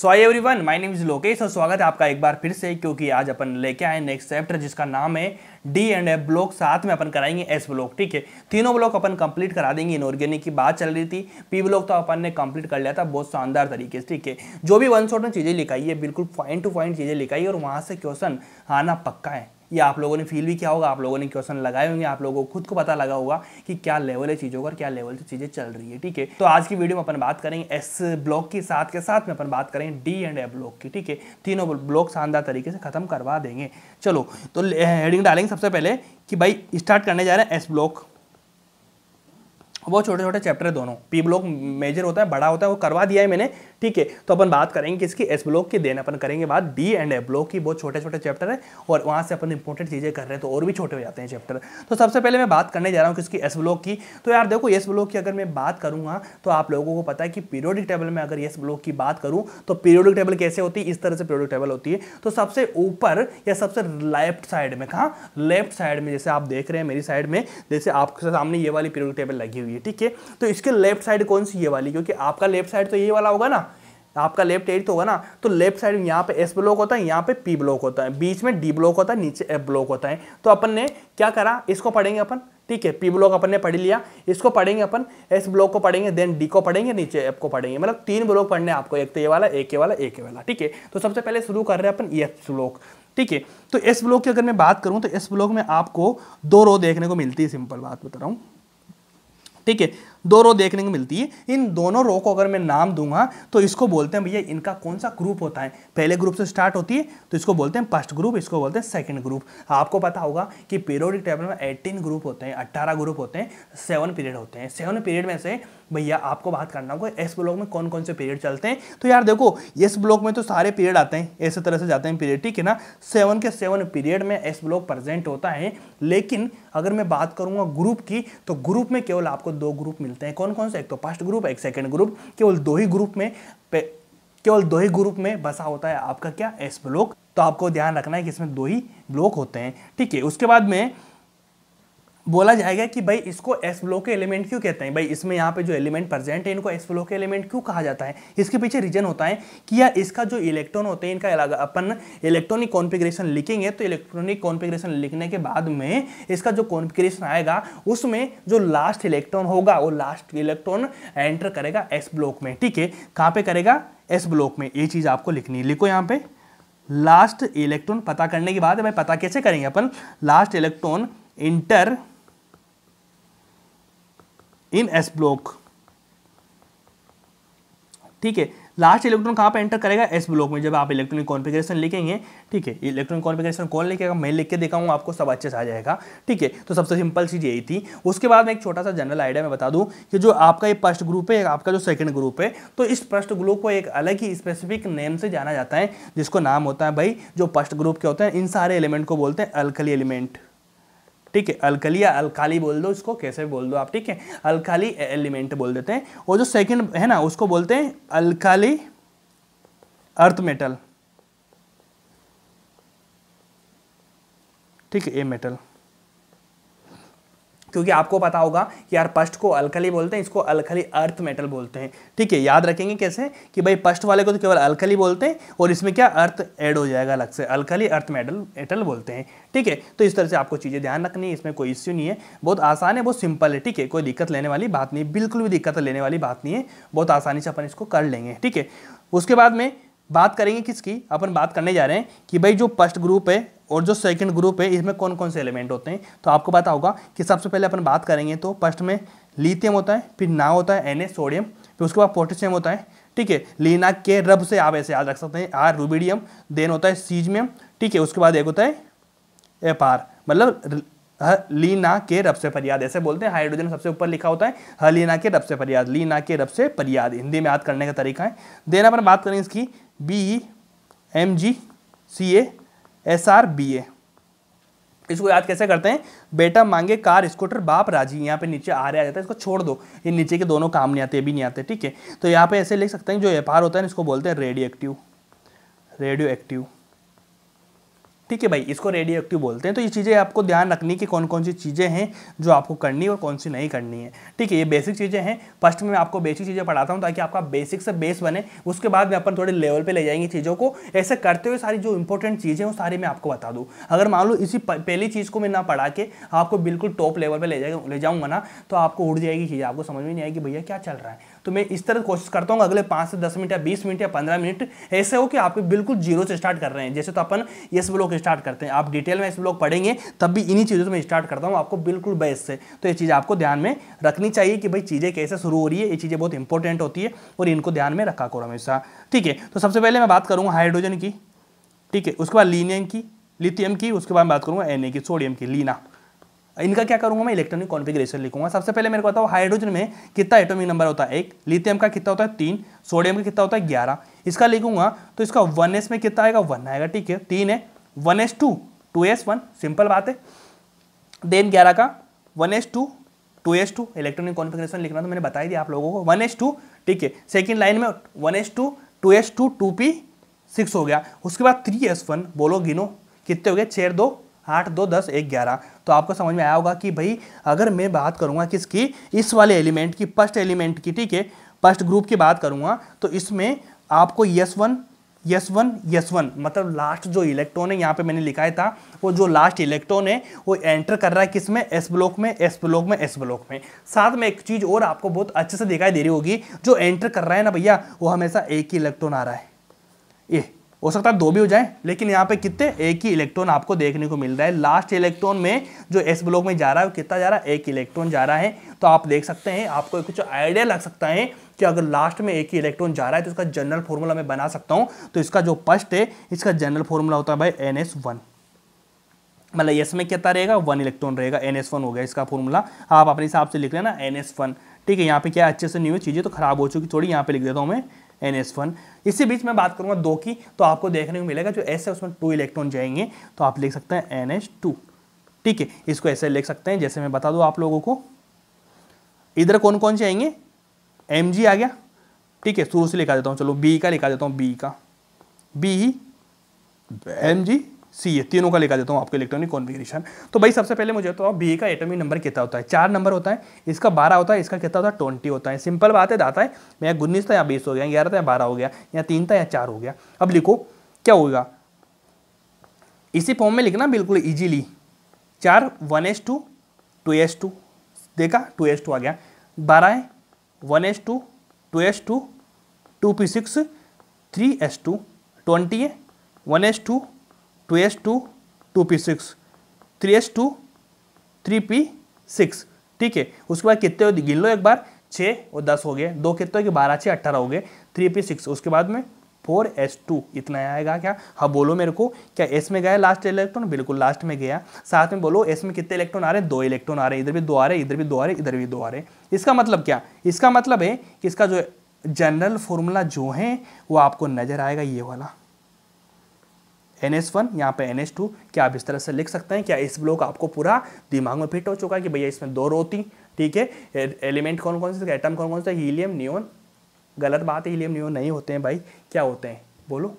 so hi everyone my name is Lokesh और स्वागत है आपका एक बार फिर से क्योंकि आज अपन लेके आए नेक्स्ट चैप्टर जिसका नाम है डी एंड एफ ब्लॉक साथ में अपन कराएंगे एस ब्लॉक ठीक है तीनों ब्लॉक अपन कंप्लीट करा देंगे इनऑर्गेनिक की बात चल रही थी पी ब्लॉक तो अपन ने कंप्लीट कर लिया था बहुत शानदार तरीके से ठीक है जो भी वन शॉट में चीज़ें लिखाई है बिल्कुल पॉइंट टू पॉइंट चीज़ें लिखाई है और वहाँ से क्वेश्चन आना पक्का है ये आप लोगों ने फील भी किया होगा आप लोगों ने क्वेश्चन लगाए होंगे आप लोगों को खुद को पता लगा होगा कि क्या लेवल है चीज़ों का क्या लेवल से चीज़ें चल रही है ठीक है तो आज की वीडियो में अपन बात करेंगे एस ब्लॉक के साथ के साथ में अपन बात करेंगे डी एंड ए ब्लॉक की ठीक है तीनों ब्लॉक शानदार तरीके से खत्म करवा देंगे चलो तो हेडिंग डालेंगे सबसे पहले कि भाई स्टार्ट करने जा रहे हैं एस ब्लॉक वो छोटे छोटे चैप्टर है दोनों पी ब्लॉक मेजर होता है बड़ा होता है वो करवा दिया है मैंने ठीक है तो अपन बात करेंगे किसकी एस ब्लॉक की देन अपन करेंगे बात डी एंड एफ ब्लॉक की बहुत छोटे छोटे चैप्टर है और वहाँ से अपन इंपॉर्टेंट चीज़ें कर रहे हैं तो और भी छोटे हो जाते हैं चैप्टर तो सबसे पहले मैं बात करने जा रहा हूँ किसकी एस ब्लॉक की तो यार देखो एस ब्लॉक की अगर मैं बात करूँगा तो आप लोगों को पता है कि पीरियोडिक टेबल में अगर एस ब्लॉक की बात करूँ तो पीरियोडिक टेबल कैसे होती है इस तरह से पीरियोडिक टेबल होती है तो सबसे ऊपर या सबसे लेफ्ट साइड में कहाँ लेफ्ट साइड में जैसे आप देख रहे हैं मेरी साइड में जैसे आपके सामने ये वाली पीरियोडिक टेबल लगी हुई हुई है ठीक है तो इसके लेफ्ट साइड कौन सी ये वाली क्योंकि आपका लेफ्ट साइड तो ये वाला होगा ना आपका लेफ्ट एट होगा ना तो लेफ्ट साइड यहाँ पे एस ब्लॉक होता है यहाँ पे पी ब्लॉक होता है बीच में डी ब्लॉक होता है नीचे एफ ब्लॉक होता है तो अपन ने क्या करा इसको पढ़ेंगे अपन ठीक है पी ब्लॉक अपन ने पढ़ लिया इसको पढ़ेंगे अपन एस ब्लॉक को पढ़ेंगे देन डी को पढ़ेंगे नीचे एफ को पढ़ेंगे मतलब तीन ब्लॉक पढ़ने आपको एक तो ये वाला एक ये वाला एक ये वाला ठीक है तो सबसे पहले शुरू कर रहे हैं अपन एस e ब्लॉक ठीक है तो एस ब्लॉक की अगर मैं बात करूँ तो एस ब्लॉक में आपको दो रो देखने को मिलती है सिंपल बात बता रहा हूँ ठीक है दो रो देखने को मिलती है इन दोनों रो को अगर मैं नाम दूंगा तो इसको बोलते हैं भैया इनका कौन सा ग्रुप होता है पहले ग्रुप से स्टार्ट होती है तो इसको बोलते हैं फर्स्ट ग्रुप इसको बोलते हैं सेकेंड ग्रुप आपको पता होगा कि पीरियोडिक टेबल में एट्टीन ग्रुप होते हैं अट्ठारह ग्रुप होते हैं सेवन पीरियड होते हैं सेवन पीरियड में से भैया आपको बात करना होगा एस ब्लॉक में कौन कौन से पीरियड चलते हैं तो यार देखो एस ब्लॉक में तो सारे पीरियड आते हैं ऐसे तरह से जाते हैं पीरियड ठीक है ना सेवन के सेवन पीरियड में एस ब्लॉक प्रेजेंट होता है लेकिन अगर मैं बात करूंगा ग्रुप की तो ग्रुप में केवल आपको दो ग्रुप मिल मिलते हैं कौन कौन से एक तो फर्स्ट ग्रुप एक सेकेंड ग्रुप केवल दो ही ग्रुप में केवल दो ही ग्रुप में बसा होता है आपका क्या एस ब्लॉक तो आपको ध्यान रखना है कि इसमें दो ही ब्लॉक होते हैं ठीक है उसके बाद में बोला जाएगा कि भाई इसको एस फ्लो के एलिमेंट क्यों कहते हैं भाई इसमें यहाँ पे जो एलिमेंट प्रेजेंट है इनको एस फ्लो के एलिमेंट क्यों कहा जाता है इसके पीछे रीजन होता है कि या इसका जो इलेक्ट्रॉन होते हैं इनका अलग अपन इलेक्ट्रॉनिक कॉन्फिग्रेशन लिखेंगे तो इलेक्ट्रॉनिक कॉन्फिग्रेशन लिखने के बाद में इसका जो कॉन्फिग्रेशन आएगा उसमें जो लास्ट इलेक्ट्रॉन होगा वो लास्ट इलेक्ट्रॉन एंटर करेगा एस ब्लॉक में ठीक है कहाँ पर करेगा एस ब्लॉक में ये चीज़ आपको लिखनी है लिखो यहाँ पर लास्ट इलेक्ट्रॉन पता करने के बाद भाई पता कैसे करेंगे अपन last electron enter in S block ठीक है लास्ट इलेक्ट्रॉन कहाँ पे एंटर करेगा एस ब्लॉक में जब आप इलेक्ट्रॉनिक कॉन्फ़िगरेशन लिखेंगे ठीक है इलेक्ट्रॉनिक कॉन्फ़िगरेशन कौन लिखेगा मैं लिख के दिखाऊंगा आपको सब अच्छे से आ जाएगा ठीक है तो सबसे सिंपल चीज़ यही थी उसके बाद में एक छोटा सा जनरल आइडिया मैं बता दूँ कि जो आपका ये फर्स्ट ग्रुप है आपका जो सेकेंड ग्रुप है तो इस फर्स्ट ग्रुप को एक अलग ही स्पेसिफिक नेम से जाना जाता है जिसको नाम होता है भाई जो फर्स्ट ग्रुप के होते हैं इन सारे एलिमेंट को बोलते हैं अलकली एलिमेंट ठीक है अलकली या अलकाली बोल दो इसको कैसे बोल दो आप ठीक है अलकाली एलिमेंट बोल देते हैं वो जो सेकंड है ना उसको बोलते हैं अलकाली अर्थ मेटल ठीक है ए मेटल क्योंकि आपको पता होगा कि यार पस्ट को अल्कली बोलते हैं इसको अल्कली अर्थ मेटल बोलते हैं ठीक है याद रखेंगे कैसे कि भाई पस्ट वाले को तो केवल अल्कली बोलते हैं और इसमें क्या अर्थ ऐड हो जाएगा अलग से अल्कली अर्थ मेटल मेटल बोलते हैं ठीक है तो इस तरह से आपको चीज़ें ध्यान रखनी है इसमें कोई इश्यू नहीं है बहुत आसान है बहुत सिंपल है ठीक है कोई दिक्कत लेने वाली बात नहीं बिल्कुल भी दिक्कत लेने वाली बात नहीं है बहुत आसानी से अपन इसको कर लेंगे ठीक है उसके बाद में बात करेंगे किसकी अपन बात करने जा रहे हैं कि भाई जो पस्ट ग्रुप है और जो सेकंड ग्रुप है इसमें कौन कौन से एलिमेंट होते हैं तो आपको पता होगा कि सबसे पहले अपन बात करेंगे तो फर्स्ट में लिथियम होता है फिर ना होता है एन सोडियम फिर उसके बाद पोटेशियम होता है ठीक है लीना के रब से आप ऐसे याद रख सकते हैं आर रूबीडियम देन होता है सीजमियम ठीक है उसके बाद एक होता है एफ आर मतलब लीना के रब से फरियाद ऐसे बोलते हैं हाइड्रोजन सबसे ऊपर लिखा होता है हलीना के रब से फरियाद लीना के रब से फरियाद हिंदी में याद करने का तरीका है देन अपन बात करें इसकी B M G C A S R B A इसको याद कैसे करते हैं बेटा मांगे कार स्कूटर बाप राजी यहाँ पे नीचे आ रहे आ जाता है इसको छोड़ दो ये नीचे के दोनों काम नहीं आते भी नहीं आते ठीक है तो यहाँ पे ऐसे लिख सकते हैं जो व्यापार होता है इसको बोलते हैं रेडियो एक्टिव रेडियो एक्टिव ठीक है भाई इसको रेडियो एक्टिव बोलते हैं तो ये चीज़ें आपको ध्यान रखनी कि कौन कौन सी चीज़ें हैं जो आपको करनी है और कौन सी नहीं करनी है ठीक है ये बेसिक चीज़ें हैं फर्स्ट में मैं आपको बेसिक चीज़ें पढ़ाता हूँ ताकि आपका बेसिक से बेस बने उसके बाद में अपन थोड़े लेवल पर ले जाएंगे चीज़ों को ऐसे करते हुए सारी जो इंपॉर्टेंट चीज़ें हैं वो सारी मैं आपको बता दूँ अगर मान लो इसी पहली चीज़ को मैं ना पढ़ा के आपको बिल्कुल टॉप लेवल पर ले ले जाऊँगा ना तो आपको उड़ जाएगी चीज़ आपको समझ में नहीं आएगी भैया क्या चल रहा है तो मैं इस तरह कोशिश करता हूँ अगले पाँच से दस मिनट या बीस मिनट या पंद्रह मिनट ऐसे हो कि आप बिल्कुल जीरो से स्टार्ट कर रहे हैं जैसे तो अपन इस ब्लॉग स्टार्ट करते हैं आप डिटेल में इस ब्लॉग पढ़ेंगे तब भी इन्हीं चीज़ों से मैं स्टार्ट करता हूँ आपको बिल्कुल बेस से तो ये चीज़ आपको ध्यान में रखनी चाहिए कि भाई चीज़ें कैसे शुरू हो रही है ये चीज़ें बहुत इंपॉर्टेंट होती है और इनको ध्यान में रखा करो हमेशा ठीक है तो सबसे पहले मैं बात करूँगा हाइड्रोजन की ठीक है उसके बाद लीनियम की लिथियम की उसके बाद बात करूँगा एन की सोडियम की लीना इनका क्या करूंगा मैं इलेक्ट्रॉनिक कॉन्फ़िगरेशन लिखूंगा सबसे पहले मेरे को बताओ हाइड्रोजन में कितना एटॉमिक नंबर होता है एक लिथियम का कितना होता है तीन सोडियम का कितना होता है ग्यारह इसका लिखूंगा तो इसका वन में कितना आएगा वन आएगा ठीक है तीन है one S two two S one simple बात है देन ग्यारह का one S two two S two electronic configuration लिखना तो मैंने बताई दिया आप लोगों को वन एस टू ठीक है सेकेंड लाइन में one S two two S two two P six हो गया उसके बाद थ्री एस वन बोलो गिनो कितने हो गए छः दो आठ दो दस एक ग्यारह तो आपको समझ में आया होगा कि भाई अगर मैं बात करूँगा किसकी इस वाले एलिमेंट की फर्स्ट एलिमेंट की ठीक है फर्स्ट ग्रुप की बात करूँगा तो इसमें आपको S one S one S one मतलब लास्ट जो इलेक्ट्रॉन है यहाँ पे मैंने लिखा था वो जो लास्ट इलेक्ट्रॉन है वो एंटर कर रहा है किस में एस ब्लॉक में एस ब्लॉक में एस ब्लॉक में साथ में एक चीज़ और आपको बहुत अच्छे से दिखाई दे रही होगी जो एंटर कर रहा है ना भैया वो हमेशा एक ही इलेक्ट्रॉन आ रहा है ये हो सकता है दो भी हो जाए लेकिन यहाँ पे कितने एक ही इलेक्ट्रॉन आपको देखने को मिल रहा है लास्ट इलेक्ट्रॉन में जो एस ब्लॉक में जा रहा है वो कितना जा रहा है एक इलेक्ट्रॉन जा रहा है तो आप देख सकते हैं आपको कुछ आइडिया लग सकता है कि अगर लास्ट में एक ही इलेक्ट्रॉन जा रहा है तो इसका जनरल फॉर्मूला मैं बना सकता हूँ तो इसका जो फर्स्ट है इसका जनरल फॉर्मूला होता है भाई एन एस वन मतलब एस में कितना रहेगा वन इलेक्ट्रॉन रहेगा एन एस वन हो गया इसका फॉर्मूला आप अपने हिसाब से लिख लेना एन एस वन ठीक है यहाँ पे क्या अच्छे से नहीं हुई चीज़ें तो खराब हो चुकी थोड़ी यहाँ पे लिख देता हूँ मैं एन एस वन इसी बीच में बात करूंगा दो की तो आपको देखने को मिलेगा जो एस है उसमें टू इलेक्ट्रॉन जाएंगे तो आप लिख सकते हैं एन एच टू ठीक है इसको ऐसे लिख सकते हैं जैसे मैं बता दूं आप लोगों को इधर कौन कौन से आएंगे एम जी आ गया ठीक है शुरू से लिखा देता हूँ चलो बी का लिखा देता हूँ बी का बी एम जी सी ए तीनों का लिखा देता हूँ आपको इलेक्ट्रॉनिक कॉन्फ़िगरेशन तो भाई सबसे पहले मुझे बताओ बी ए का एटॉमिक नंबर कितना होता है चार नंबर होता है इसका बारह होता है इसका कितना होता है ट्वेंटी होता है सिंपल बात है दाता है यहाँ उन्नीस था या बीस हो गया ग्यारह था या बारह हो गया या तीन था या चार हो गया अब लिखो क्या होगा इसी फॉर्म में लिखना बिल्कुल ईजीली चार one S two two S two देखा टू एस टू आ गया बारह है one S two two S two two P six three s two twenty है one S two two S two two P six three s two three p six ठीक है उसके बाद कितने गिन लो एक बार छः और दस हो गए दो कितने हो गए बारह छः अट्ठारह हो गए थ्री पी सिक्स उसके बाद में फोर एस टू इतना आएगा क्या हाँ बोलो मेरे को क्या एस में गया लास्ट इलेक्ट्रॉन बिल्कुल लास्ट में गया साथ में बोलो एस में कितने इलेक्ट्रॉन आ रहे हैं दो इलेक्ट्रॉन आ रहे हैं इधर भी दो आ रहे हैं इधर भी दो आ रहे हैं इधर भी दो आ रहे हैं इसका मतलब क्या इसका मतलब है कि इसका जो जनरल फॉर्मूला जो है वो आपको नज़र आएगा ये वाला एन एस वन यहाँ पर एन एस टू क्या आप इस तरह से लिख सकते हैं क्या इस ब्लॉक आपको पूरा दिमाग में फिट हो चुका है कि भैया इसमें दो रोती ठीक है एलिमेंट कौन कौन से एटम कौन कौन से हीलियम न्यून गलत बात है हीलियम न्यून नहीं होते हैं भाई क्या होते हैं बोलो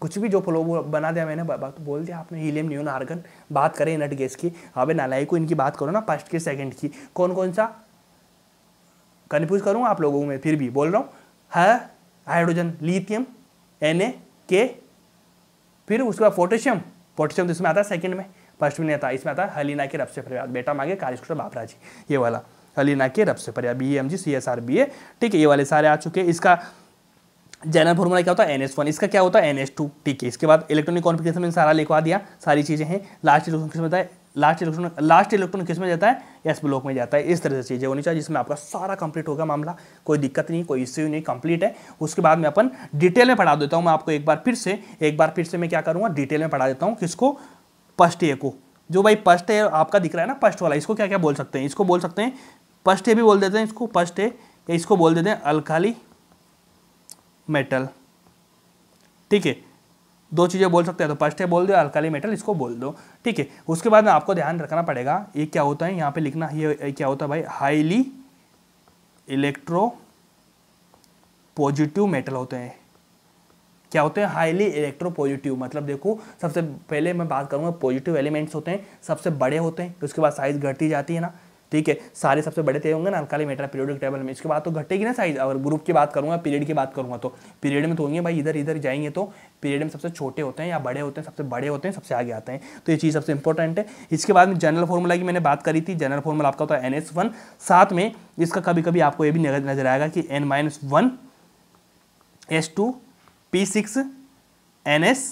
कुछ भी जो फ्लो बना दिया मैंने बात बोल दिया आपने हीलियम न्यून आर्गन बात करें नट गैस की अब नालाई को इनकी बात करो ना फर्स्ट के सेकंड की कौन कौन सा कन्फ्यूज करूँ आप लोगों में फिर भी बोल रहा हूँ हाइड्रोजन लीथियम एन ए के फिर उसके बाद पोटेशियम पोटेशियम तो इसमें आता है सेकंड में फर्स्ट में नहीं आता इसमें आता है हलीना के रब से फरियाद बेटा मांगे कार्यस्कुल बापरा जी ये वाला हलीना के रब से फरियाद B M G C S R B A ठीक है ये वाले सारे आ चुके हैं इसका जनरल फॉर्मूला क्या होता है एन एस वन इसका क्या होता है एन एस टू ठीक है इसके बाद इलेक्ट्रॉनिक कॉन्फिग्रेशन में सारा लिखवा दिया सारी चीज़ें हैं लास्ट में बताया लास्ट इलेक्ट्रॉन लास्ट इलेक्ट्रॉन किस में जाता है एस ब्लॉक में जाता है इस तरह से चीज़ें होनी चाहिए जिसमें आपका सारा कंप्लीट होगा मामला कोई दिक्कत नहीं कोई इश्यू नहीं कंप्लीट है उसके बाद में अपन डिटेल में पढ़ा देता हूँ मैं आपको एक बार फिर से एक बार फिर से मैं क्या करूँगा डिटेल में पढ़ा देता हूँ किसको फर्स्ट ए को जो भाई फर्स्ट ए आपका दिख रहा है ना फर्स्ट वाला इसको क्या क्या बोल सकते हैं इसको बोल सकते हैं फर्स्ट ए भी बोल देते हैं इसको फर्स्ट ए या इसको बोल देते हैं अलकाली मेटल ठीक है दो चीज़ें बोल सकते हैं तो फर्स्ट है बोल दो अल्काली मेटल इसको बोल दो ठीक है उसके बाद में आपको ध्यान रखना पड़ेगा ये क्या होता है यहाँ पे लिखना ये क्या होता है भाई हाईली इलेक्ट्रो पॉजिटिव मेटल होते हैं क्या होते हैं हाईली इलेक्ट्रो पॉजिटिव मतलब देखो सबसे पहले मैं बात करूँगा पॉजिटिव एलिमेंट्स होते हैं सबसे बड़े होते हैं उसके बाद साइज़ घटती जाती है ना ठीक है सारे सबसे बड़े थे होंगे ना अल्काली मेटर पीरियडिक टेबल में इसके बाद तो घटेगी ना साइज अगर ग्रुप की बात करूंगा पीरियड की बात करूंगा तो पीरियड में तो होंगे भाई इधर इधर जाएंगे तो पीरियड में सबसे छोटे होते हैं या बड़े होते हैं सबसे बड़े होते हैं सबसे आगे आते हैं तो ये चीज़ सबसे इंपॉर्टेंट है इसके बाद में जनरल फॉर्मूला की मैंने बात करी थी जनरल फॉर्मूला आपका होता है एन एस वन साथ में इसका कभी कभी आपको ये भी नजर आएगा कि n minus one S two P six n s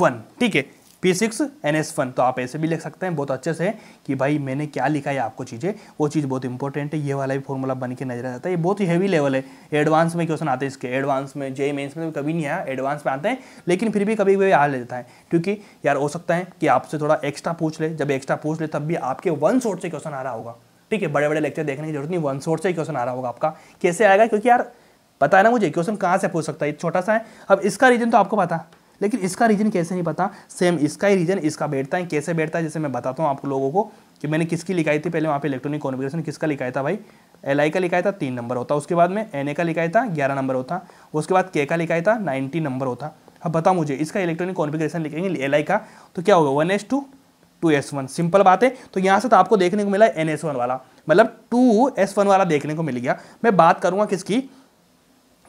one ठीक है p six n s one तो आप ऐसे भी लिख सकते हैं बहुत अच्छे से कि भाई मैंने क्या लिखा है आपको चीज़ें वो चीज़ बहुत इंपॉर्टेंट है ये वाला भी फॉर्मूला बन के नजर आता है ये बहुत ही हैवी लेवल है एडवांस में क्वेश्चन आते हैं इसके एडवांस में जे मेन्स में तो कभी नहीं आया एडवांस में आते हैं लेकिन फिर भी कभी कभी आ लेता है क्योंकि यार हो सकता है कि आपसे थोड़ा एक्स्ट्रा पूछ ले जब एक्स्ट्रा पूछ ले तब भी आपके वन शॉट से क्वेश्चन आ रहा होगा ठीक है बड़े बड़े लेक्चर देखने की जरूरत नहीं वन शॉट से क्वेश्चन आ रहा होगा आपका कैसे आएगा क्योंकि यार पता है ना मुझे क्वेश्चन कहाँ से पूछ सकता है छोटा सा है अब इसका रीजन तो आपको पता है लेकिन इसका रीजन कैसे नहीं पता सेम इसका ही रीजन इसका बैठता है कैसे बैठता है जैसे मैं बताता हूँ आप लोगों को कि मैंने किसकी लिखाई थी पहले वहाँ पे इलेक्ट्रॉनिक कॉन्फिगरेशन किसका लिखाया था भाई एल आई का लिखाया था तीन नंबर होता उसके बाद में एन ए का लिखाया था ग्यारह नंबर होता उसके बाद के का लिखाया था नाइन्टी नंबर होता अब बताओ मुझे इसका इलेक्ट्रॉनिक कॉन्फिगरेशन लिखेंगे एल का तो क्या होगा one S two two S one simple बात है तो यहाँ से तो आपको देखने को मिला एन एस वन वाला मतलब टू एस वन वाला देखने को मिल गया मैं बात करूँगा किसकी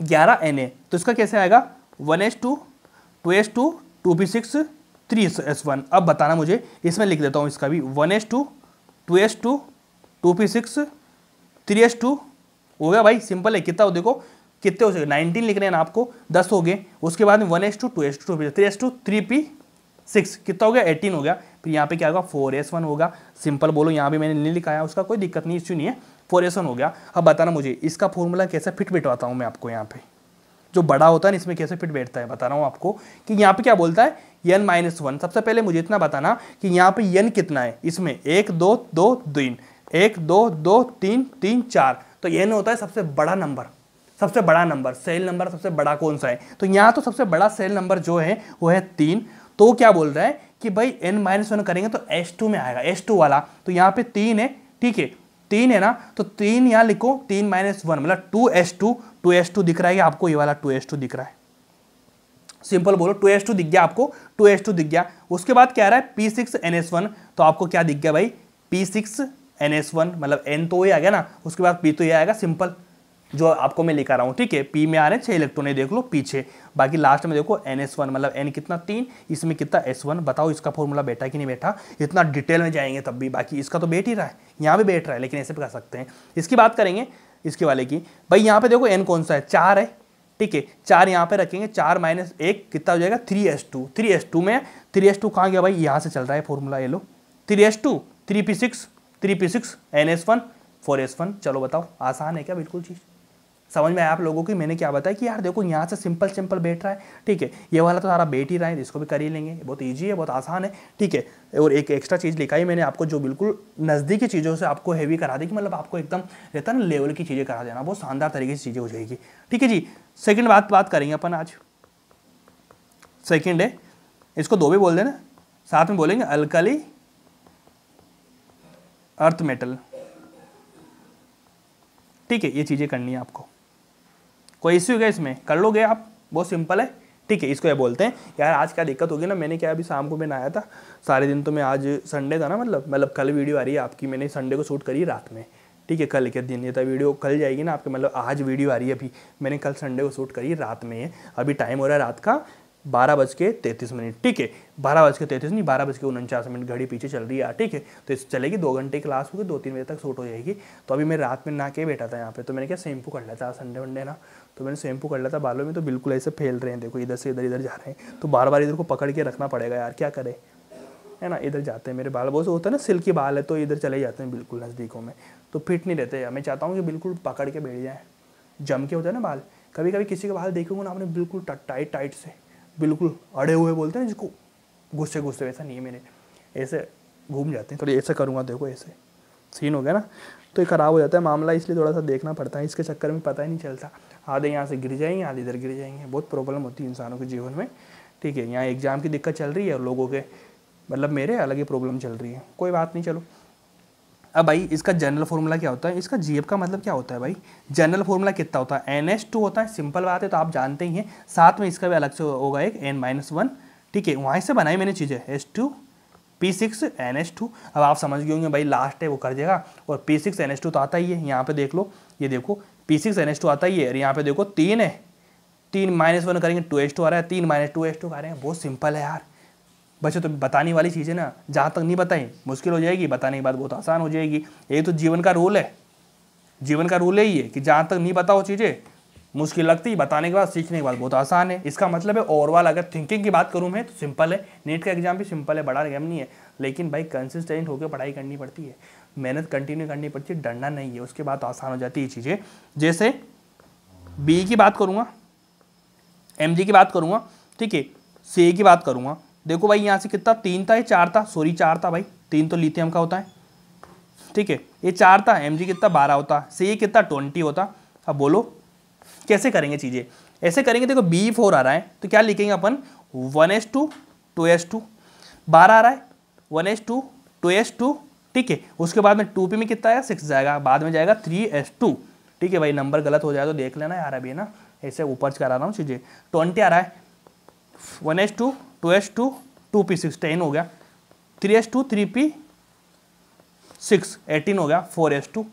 ग्यारह एन ए तो इसका कैसे आएगा one S two two S two two P six three s one अब बताना मुझे इसमें लिख देता हूँ इसका भी one S two two S two two P six three s two हो गया भाई सिंपल है कितना हो देखो कितने हो सके नाइनटीन लिख रहे हैं ना आपको दस हो गए उसके बाद में one S two two S two three s two three p six कितना हो गया एटीन हो गया फिर यहाँ पे क्या होगा फोर एस वन होगा सिंपल बोलो यहाँ भी मैंने नहीं लिखाया उसका कोई दिक्कत नहीं इश्यू नहीं है फोर एस वन हो गया अब बताना मुझे इसका फॉर्मूला कैसे फिट बिटवाता हूँ मैं आपको यहाँ पर जो बड़ा होता है इसमें कैसे फिट बैठता है बता रहा हूँ आपको कि यहाँ पे क्या बोलता है एन माइनस वन सबसे पहले मुझे इतना बताना कि यहाँ पे एन कितना है इसमें एक दो दो तीन एक दो दो तीन तीन चार तो एन होता है सबसे बड़ा नंबर सबसे बड़ा नंबर सेल नंबर सबसे बड़ा कौन सा है तो यहाँ तो सबसे बड़ा सेल नंबर जो है वो है तीन तो क्या बोल रहा है कि भाई एन माइनस वन करेंगे तो एस टू में आएगा एस टू वाला तो यहाँ पे तीन है ठीक है तीन है ना तो तीन यहां लिखो तीन माइनस वन मतलब two S two two S two दिख रहा है आपको ये वाला टू एस टू दिख रहा है सिंपल बोलो टू एस टू दिख गया आपको टू एस टू दिख गया उसके बाद क्या रहा है p six n s one तो आपको क्या दिख गया भाई p six n s one मतलब एन तो ये आ गया ना उसके बाद पी तो ये आएगा सिंपल जो आपको मैं लेकर रहा हूँ ठीक है पी में आ रहे हैं छः इलेक्ट्रॉन देख लो पीछे बाकी लास्ट में देखो एन एस वन मतलब एन कितना तीन इसमें कितना एस वन बताओ इसका फॉर्मूला बैठा कि नहीं बैठा इतना डिटेल में जाएंगे तब भी बाकी इसका तो बैठ ही रहा है यहाँ भी बैठ रहा है लेकिन ऐसे भी कर सकते हैं इसकी बात करेंगे इसके वाले की भाई यहाँ पर देखो एन कौन सा है चार है ठीक है चार यहाँ पर रखेंगे चार माइनस एक कितना हो जाएगा three s two three s two में थ्री एस टू कहाँ गया भाई यहाँ से चल रहा है फॉर्मूला ये लो three s two three p six three p six n s one four s one चलो बताओ आसान है क्या बिल्कुल चीज़ समझ में आया आप लोगों की मैंने क्या बताया कि यार देखो यहाँ से सिंपल सिंपल बैठ रहा है ठीक है ये वाला तो सारा बैठ ही रहा है इसको भी कर ही लेंगे बहुत ईजी है बहुत आसान है ठीक है और एक एक्स्ट्रा चीज़ लिखा है मैंने आपको जो बिल्कुल नज़दीकी चीज़ों से आपको हैवी करा देगी मतलब आपको एकदम रहता ना लेवल की चीज़ें करा देना बहुत शानदार तरीके से चीज़ें हो जाएगी ठीक है जी सेकेंड बात बात करेंगे अपन आज सेकेंड है इसको दो भी बोल देना साथ में बोलेंगे अलकली अर्थ मेटल ठीक है ये चीज़ें करनी है आपको कोई इश्यू क्या इसमें कर लोगे आप बहुत सिंपल है ठीक है इसको ये बोलते हैं यार आज क्या दिक्कत होगी ना मैंने क्या अभी शाम को मैं आया था सारे दिन तो मैं आज संडे था ना मतलब मतलब कल वीडियो आ रही है आपकी मैंने संडे को शूट करी रात में ठीक है कल के दिन ये तो वीडियो कल जाएगी ना आपके मतलब आज वीडियो आ रही है अभी मैंने कल संडे को शूट करी रात में अभी टाइम हो रहा है रात का बारह बज के तैंतीस मिनट ठीक है बारह बज के तैंतीस नहीं बारह बज के उनचास मिनट घड़ी पीछे चल रही है ठीक है तो इस चलेगी दो घंटे क्लास होगी दो तीन बजे तक शूट हो जाएगी तो अभी मैं रात में ना के बैठा था यहाँ पे तो मैंने क्या शैम्पू कर लेता संडे वनडे ना तो मैंने शैम्पू कर लिया था बालों में तो बिल्कुल ऐसे फैल रहे हैं देखो इधर से इधर इधर जा रहे हैं तो बार बार इधर को पकड़ के रखना पड़ेगा यार क्या करें है ना इधर जाते हैं मेरे बाल बहुत होता है ना सिल्की बाल है तो इधर चले जाते हैं बिल्कुल नज़दीकों में तो फिट नहीं रहते मैं चाहता हूँ कि बिल्कुल पकड़ के बैठ जाएँ जम के होते हैं ना बाल कभी कभी किसी के बाल देखेंगे ना आपने बिल्कुल टाइट टाइट से बिल्कुल अड़े हुए बोलते हैं ना जिसको गुस्से गुस्से वैसा नहीं है मेरे ऐसे घूम जाते हैं थोड़ी ऐसे करूँगा देखो ऐसे सीन हो गया ना तो ये ख़राब हो जाता है मामला इसलिए थोड़ा सा देखना पड़ता है इसके चक्कर में पता ही नहीं चलता आधे यहाँ से गिर जाएंगे आधे इधर गिर जाएंगे बहुत प्रॉब्लम होती है इंसानों के जीवन में ठीक है यहाँ एग्ज़ाम की दिक्कत चल रही है और लोगों के मतलब मेरे अलग ही प्रॉब्लम चल रही है कोई बात नहीं चलो अब भाई इसका जनरल फॉर्मूला क्या होता है इसका जी का मतलब क्या होता है भाई जनरल फॉर्मूला कितना होता है एन एस टू होता है सिंपल बात है तो आप जानते ही हैं साथ में इसका भी अलग से होगा एक एन माइनस वन ठीक है वहाँ से बनाई मैंने चीज़ें s two P six n s two अब आप समझ गए होंगे भाई लास्ट है वो कर देगा और p six n s two तो आता ही है यहाँ पे देख लो ये देखो p six n s two आता है यहाँ पे देखो तीन है तीन माइनस वन करेंगे टू एस टू आ रहा है तीन माइनस टू एस टू आ रहे हैं बहुत सिंपल है यार बच्चों तो बताने वाली चीज़ है ना जहाँ तक नहीं बताएं मुश्किल हो जाएगी बताने के बाद बहुत आसान हो जाएगी ये तो जीवन का रूल है जीवन का रूल यही है कि जहाँ तक नहीं बताओ चीज़ें मुश्किल लगती बताने के बाद सीखने के बाद बहुत आसान है इसका मतलब है ओवरऑल अगर थिंकिंग की बात करूँ मैं तो सिंपल है नेट का एग्जाम भी सिंपल है बड़ा एग्जाम नहीं है लेकिन भाई कंसिस्टेंट होकर पढ़ाई करनी पड़ती है मेहनत कंटिन्यू करनी पड़ती है डरना नहीं है उसके बाद आसान हो जाती है ये चीज़ें जैसे बी की बात करूँगा एम की बात करूँगा ठीक है सी की बात करूँगा देखो भाई यहाँ से कितना तीन था ये चार था सॉरी चार था भाई तीन तो लिथियम का होता है ठीक है ये चार था एम कितना बारह होता सी कितना ट्वेंटी होता अब बोलो कैसे करेंगे चीज़ें ऐसे करेंगे देखो बी फोर आ रहा है तो क्या लिखेंगे अपन one S two two S two बारह आ रहा है one S two two S two ठीक है उसके बाद में टू पी में कितना आया सिक्स जाएगा बाद में जाएगा थ्री एस टू ठीक है भाई नंबर गलत हो जाए तो देख लेना यार अभी ना ऐसे ऊपर करा रहा हूँ चीज़ें ट्वेंटी आ रहा है one S two two S two two P six ten हो गया three s two three p six eighteen हो गया four s two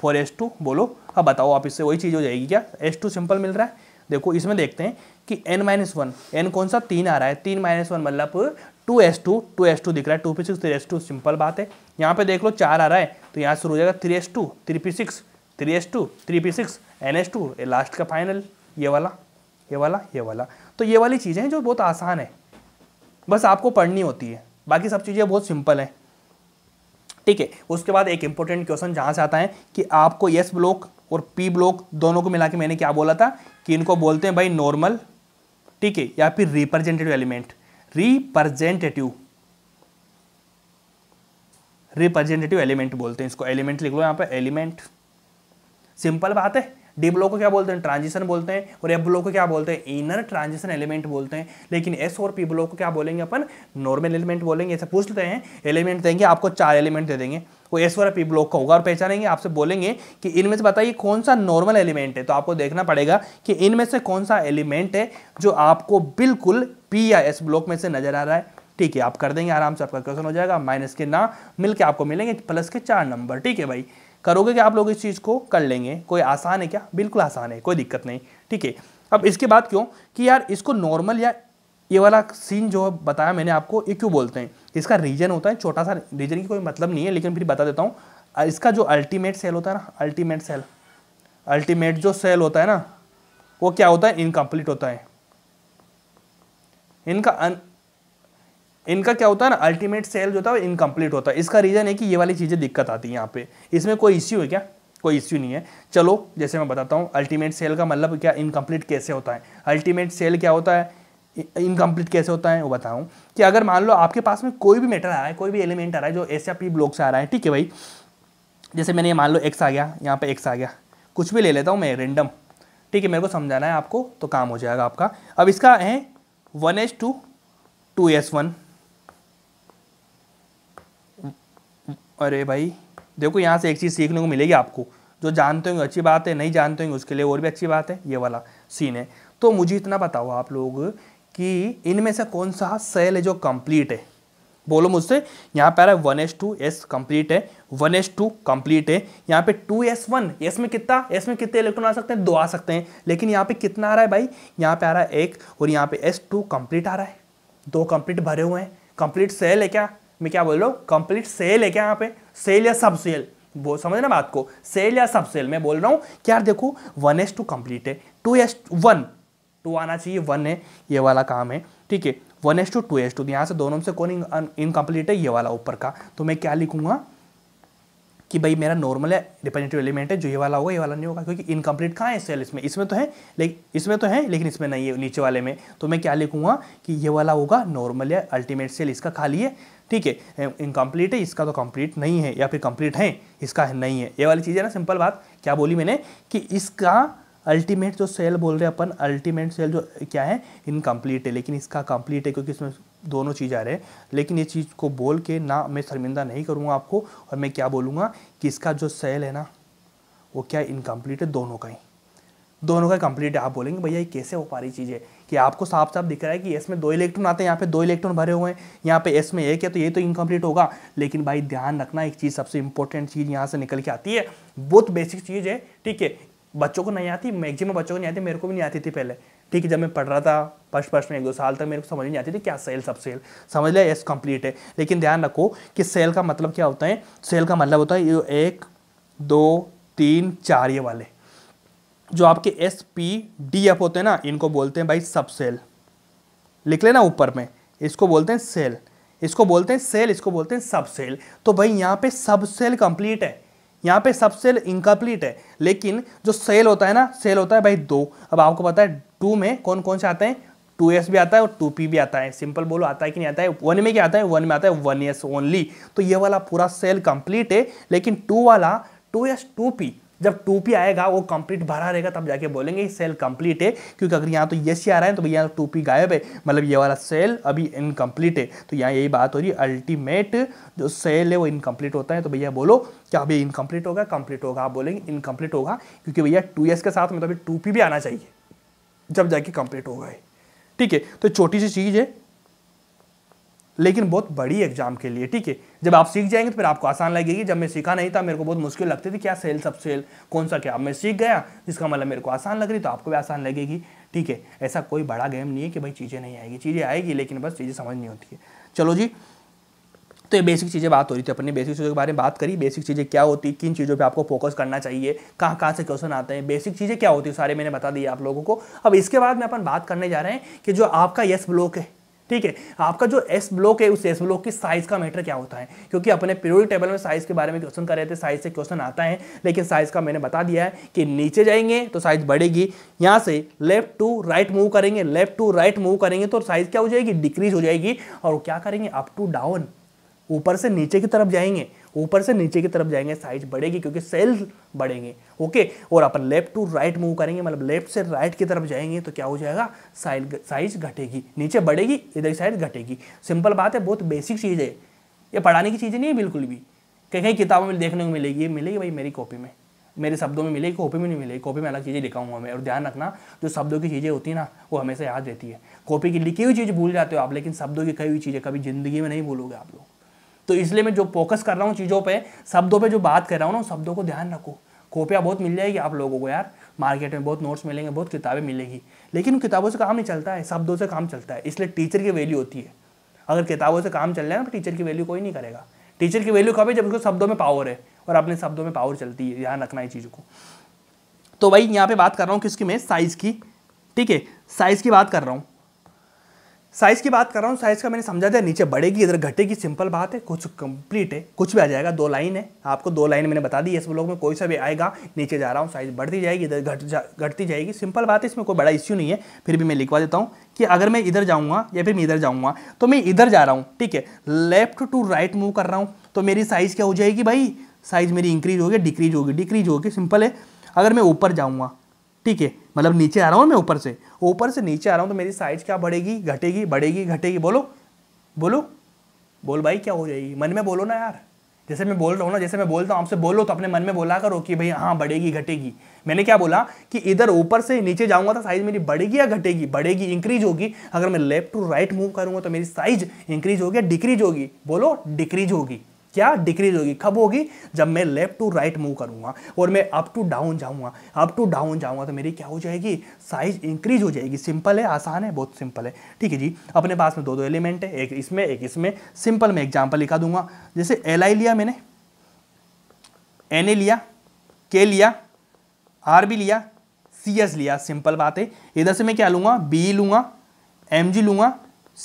four s two बोलो अब बताओ आप इससे वही चीज़ हो जाएगी क्या एस टू सिंपल मिल रहा है देखो इसमें देखते हैं कि एन माइनस वन एन कौन सा तीन आ रहा है तीन माइनस वन मतलब two S two two S two दिख रहा है two P six three s two simple बात है यहाँ पे देख लो चार आ रहा है तो यहाँ शुरू हो जाएगा three s two three p six three s two three p six n s two last का फाइनल ये वाला ये वाला ये वाला तो ये वाली चीज़ें हैं जो बहुत आसान है बस आपको पढ़नी होती है बाकी सब चीज़ें बहुत सिंपल हैं ठीक है उसके बाद एक इंपॉर्टेंट क्वेश्चन जहाँ से आता है कि आपको यस ब्लॉक और पी ब्लॉक दोनों को मिला के मैंने क्या बोला था कि इनको बोलते हैं भाई नॉर्मल ठीक है या फिर representative element representative representative element बोलते हैं इसको एलिमेंट लिख लो यहाँ पे एलिमेंट सिंपल बात है डी ब्लॉक को क्या बोलते हैं ट्रांजिशन बोलते हैं और एफ ब्लॉक को क्या बोलते हैं इनर ट्रांजिशन एलिमेंट बोलते हैं लेकिन एस और पी ब्लॉक को क्या बोलेंगे अपन नॉर्मल एलिमेंट बोलेंगे ऐसे पूछ लेते हैं एलिमेंट देंगे आपको चार एलिमेंट दे देंगे वो एस और पी ब्लॉक का होगा और पहचानेंगे आपसे बोलेंगे कि इनमें से बताइए कौन सा नॉर्मल एलिमेंट है तो आपको देखना पड़ेगा कि इनमें से कौन सा एलिमेंट है जो आपको बिल्कुल पी या एस ब्लॉक में से नजर आ रहा है ठीक है आप कर देंगे आराम से आपका क्वेश्चन हो जाएगा माइनस के ना मिलकर आपको मिलेंगे प्लस के चार नंबर ठीक है भाई करोगे कि आप लोग इस चीज़ को कर लेंगे कोई आसान है क्या बिल्कुल आसान है कोई दिक्कत नहीं ठीक है अब इसके बाद क्यों कि यार इसको नॉर्मल या ये वाला सीन जो बताया मैंने आपको ये क्यों बोलते हैं इसका रीजन होता है छोटा सा रीजन की कोई मतलब नहीं है लेकिन फिर बता देता हूँ इसका जो अल्टीमेट सेल होता है ना अल्टीमेट सेल अल्टीमेट जो सेल होता है ना वो क्या होता है इनकम्प्लीट होता है इनका इनका क्या होता है ना अल्टीमेट सेल जो है वो इनकम्प्लीट होता है इसका रीज़न है कि ये वाली चीज़ें दिक्कत आती है यहाँ पे इसमें कोई इश्यू है क्या कोई इश्यू नहीं है चलो जैसे मैं बताता हूँ अल्टीमेट सेल का मतलब क्या इनकम्प्लीट कैसे होता है अल्टीमेट सेल क्या होता है इनकम्प्लीट कैसे होता है वो बताऊँ कि अगर मान लो आपके पास में कोई भी मेटर आ रहा है कोई भी एलिमेंट आ रहा है जो एस या पी ब्लॉक से आ रहा है ठीक है भाई जैसे मैंने ये मान लो एक्स आ गया यहाँ पे एक्स आ गया कुछ भी ले लेता हूँ मैं रेंडम ठीक है मेरे को समझाना है आपको तो काम हो जाएगा आपका अब इसका है one S two two S one अरे भाई देखो यहाँ से एक चीज़ सीखने को मिलेगी आपको जो जानते होंगे अच्छी बात है नहीं जानते होंगे उसके लिए और भी अच्छी बात है ये वाला सीन है तो मुझे इतना बताओ आप लोग कि इनमें से कौन सा सेल है जो कंप्लीट है बोलो मुझसे यहाँ पे आ रहा है one S two s complete है वन एस टू कंप्लीट है यहाँ पे टू एस वन एस में कितना एस में कितने इलेक्ट्रॉन आ सकते हैं दो आ सकते हैं लेकिन यहाँ पे कितना आ रहा है भाई यहाँ पे आ रहा है एक और यहाँ पे एस टू कंप्लीट आ रहा है दो कम्प्लीट भरे हुए हैं कंप्लीट सेल है क्या मैं क्या बोल रहा हूँ कंप्लीट सेल है क्या यहाँ पे सेल या सब सेल वो समझ ना बात को सेल या सब सेल मैं बोल रहा हूँ कि यार देखो वन एस टू कंप्लीट है टू एस वन टू आना चाहिए वन है ये वाला काम है ठीक है one S two two S two यहाँ से दोनों से कौन इनकम्प्लीट है ये वाला ऊपर का तो मैं क्या लिखूंगा कि भाई मेरा नॉर्मल है रिप्रेजेंटेटिव एलिमेंट है जो ये वाला होगा ये वाला नहीं होगा क्योंकि इनकम्प्लीट कहाँ है सेल इसमें इसमें तो है लेकिन इसमें तो है लेकिन इसमें नहीं है नीचे वाले में तो मैं क्या लिखूंगा कि ये वाला होगा नॉर्मल है अल्टीमेट सेल इसका खाली है ठीक है इनकम्प्लीट है इसका तो कम्प्लीट नहीं है या फिर कंप्लीट है इसका है नहीं है ये वाली चीज़ है ना सिंपल बात क्या बोली मैंने कि इसका अल्टीमेट जो सेल बोल रहे हैं अपन अल्टीमेट सेल जो क्या है इनकम्प्लीट है लेकिन इसका कम्प्लीट है क्योंकि इसमें दोनों चीज़ आ रहे हैं लेकिन ये चीज़ को बोल के ना मैं शर्मिंदा नहीं करूँगा आपको और मैं क्या बोलूँगा कि इसका जो सेल है ना वो क्या इनकम्प्लीट है दोनों का ही दोनों का कंप्लीट है आप बोलेंगे भैया ये कैसे हो पा रही चीज़ है कि आपको साफ साफ दिख रहा है कि एस में दो इलेक्ट्रॉन आते हैं यहाँ पे दो इलेक्ट्रॉन भरे हुए हैं यहाँ पे एस में एक है तो ये तो इनकम्प्लीट होगा लेकिन भाई ध्यान रखना एक चीज़ सबसे इंपॉर्टेंट चीज़ यहाँ से निकल के आती है बहुत तो बेसिक चीज़ है ठीक है बच्चों को नहीं आती मैगजिम बच्चों को नहीं आती मेरे को भी नहीं आती थी पहले ठीक है जब मैं पढ़ रहा था फर्स्ट फर्स्ट में एक दो साल तक मेरे को समझ नहीं आती थी क्या सेल सब सेल समझ लिया एस कंप्लीट है लेकिन ध्यान रखो कि सेल का मतलब क्या होता है सेल का मतलब होता है ये एक दो तीन चार ये वाले जो आपके एस पी डी एफ होते हैं ना इनको बोलते हैं भाई सब सेल लिख लेना ऊपर में इसको बोलते हैं सेल इसको बोलते हैं सेल इसको बोलते हैं सब सेल तो भाई यहाँ पे सब सेल कंप्लीट है यहाँ पे सब सेल इनकम्प्लीट है लेकिन जो सेल होता है ना सेल होता है भाई दो अब आपको पता है टू में कौन कौन से आते हैं टू एस भी आता है और टू पी भी आता है सिंपल बोलो आता है कि नहीं आता है वन में क्या आता है वन में आता है वन एस ओनली तो ये वाला पूरा सेल कंप्लीट है लेकिन टू वाला टू एस टू पी जब टू पी आएगा वो कंप्लीट भरा रहेगा तब जाके बोलेंगे सेल कंप्लीट है क्योंकि अगर यहाँ तो यस ही आ रहा है तो भैया टू पी गायब है मतलब ये वाला सेल अभी इनकम्प्लीट है तो यहाँ यही बात हो रही है अल्टीमेट जो सेल है वो इनकम्प्लीट होता है तो भैया बोलो क्या अभी इनकम्प्लीट होगा कंप्लीट होगा आप बोलेंगे इनकम्प्लीट होगा क्योंकि भैया टू के साथ में तो अभी टू भी आना चाहिए जब जाके कंप्लीट होगा ये ठीक है तो छोटी सी चीज़ है लेकिन बहुत बड़ी एग्जाम के लिए ठीक है जब आप सीख जाएंगे तो फिर आपको आसान लगेगी जब मैं सीखा नहीं था मेरे को बहुत मुश्किल लगती थी क्या सेल सब सेल कौन सा क्या मैं सीख गया जिसका मतलब मेरे को आसान लग रही तो आपको भी आसान लगेगी ठीक है ऐसा कोई बड़ा गेम नहीं है कि भाई चीज़ें नहीं आएगी चीज़ें आएगी लेकिन बस चीज़ें समझ नहीं होती है चलो जी तो ये बेसिक चीज़ें बात हो रही थी अपने बेसिक चीज़ों के बारे में बात करी बेसिक चीज़ें क्या होती किन चीज़ों पे आपको फोकस करना चाहिए कहाँ कहाँ से क्वेश्चन आते हैं बेसिक चीज़ें क्या होती है सारे मैंने बता दिए आप लोगों को अब इसके बाद में अपन बात करने जा रहे हैं कि जो आपका यस ब्लॉक है ठीक है आपका जो एस ब्लॉक है उस एस ब्लॉक की साइज का मैटर क्या होता है क्योंकि अपने पीरियोडिक टेबल में साइज के बारे में क्वेश्चन कर रहे थे साइज से क्वेश्चन आता है लेकिन साइज का मैंने बता दिया है कि नीचे जाएंगे तो साइज बढ़ेगी यहाँ से लेफ्ट टू राइट मूव करेंगे लेफ्ट टू राइट मूव करेंगे तो साइज क्या हो जाएगी डिक्रीज हो जाएगी और क्या करेंगे अप टू डाउन ऊपर से नीचे की तरफ जाएंगे ऊपर से नीचे की तरफ जाएंगे साइज बढ़ेगी क्योंकि सेल्स बढ़ेंगे ओके और अपन लेफ्ट टू राइट मूव करेंगे मतलब लेफ्ट से राइट की तरफ जाएंगे तो क्या हो जाएगा साइज साइज घटेगी नीचे बढ़ेगी इधर की घटेगी सिंपल बात है बहुत बेसिक चीज़ है ये पढ़ाने की चीज़ें नहीं है बिल्कुल भी कहीं कहीं किताबों में देखने को मिलेगी ये मिलेगी भाई मेरी कॉपी में मेरे शब्दों में मिलेगी कॉपी में नहीं मिलेगी कॉपी में अलग चीज़ें लिखाऊंगा मैं और ध्यान रखना जो शब्दों की चीज़ें होती है ना वो हमेशा याद रहती है कॉपी की लिखी हुई चीज़ भूल जाते हो आप लेकिन शब्दों की कई हुई चीज़ें कभी ज़िंदगी में नहीं भूलोगे आप लोग तो इसलिए मैं जो फोकस कर रहा हूँ चीज़ों पर शब्दों पर जो बात कर रहा हूँ ना शब्दों को ध्यान रखो कॉपियाँ बहुत मिल जाएगी आप लोगों को यार मार्केट में बहुत नोट्स मिलेंगे बहुत किताबें मिलेगी लेकिन किताबों से काम नहीं चलता है शब्दों से काम चलता है इसलिए टीचर की वैल्यू होती है अगर किताबों से काम चल रहा है ना टीचर तो की वैल्यू कोई नहीं करेगा टीचर की वैल्यू कब है जब उसको शब्दों में पावर है और अपने शब्दों में पावर चलती है ध्यान रखना है चीज़ों को तो भाई यहाँ पे बात कर रहा हूँ किसकी मैं साइज़ की ठीक है साइज़ की बात कर रहा हूँ साइज़ की बात कर रहा हूँ साइज़ का मैंने समझा दिया नीचे बढ़ेगी इधर घटेगी सिंपल बात है कुछ कंप्लीट है कुछ भी आ जाएगा दो लाइन है आपको दो लाइन मैंने बता दी इस ब्लॉग में कोई सा भी आएगा नीचे जा रहा हूँ साइज़ बढ़ती जाएगी इधर घट जा घटती जाएगी सिंपल बात है इसमें कोई बड़ा इश्यू नहीं है फिर भी मैं लिखवा देता हूँ कि अगर मैं इधर जाऊँगा या फिर मैं इधर जाऊँगा तो मैं इधर जा रहा हूँ ठीक है लेफ्ट टू राइट मूव कर रहा हूँ तो मेरी साइज़ क्या हो जाएगी भाई साइज़ मेरी इंक्रीज होगी डिक्रीज होगी डिक्रीज होगी सिंपल है अगर मैं ऊपर जाऊँगा ठीक है मतलब नीचे आ रहा हूँ मैं ऊपर से ऊपर से नीचे आ रहा हूँ तो मेरी साइज क्या बढ़ेगी घटेगी बढ़ेगी घटेगी बोलो बोलो बोल भाई क्या हो जाएगी मन में बोलो ना यार जैसे मैं बोल रहा हूँ ना जैसे मैं बोलता हूँ आपसे बोलो तो अपने मन में बोला करो कि भाई हाँ बढ़ेगी घटेगी मैंने क्या बोला कि इधर ऊपर से नीचे जाऊँगा तो साइज मेरी बढ़ेगी या घटेगी बढ़ेगी इंक्रीज होगी अगर मैं लेफ्ट टू राइट मूव करूँगा तो मेरी साइज इंक्रीज होगी या डिक्रीज होगी बोलो डिक्रीज होगी क्या डिक्रीज होगी कब होगी जब मैं लेफ्ट टू राइट मूव करूंगा और मैं अप टू डाउन जाऊंगा अप टू डाउन जाऊंगा तो मेरी क्या हो जाएगी साइज इंक्रीज हो जाएगी सिंपल है आसान है बहुत सिंपल है ठीक है जी अपने पास में दो दो एलिमेंट है एक इसमें एक इसमें सिंपल मैं एग्जाम्पल लिखा दूंगा जैसे एल आई लिया मैंने एन ए लिया के लिया आर बी लिया सी एस लिया सिंपल बात है इधर से मैं क्या लूंगा बी e लूंगा एम जी लूंगा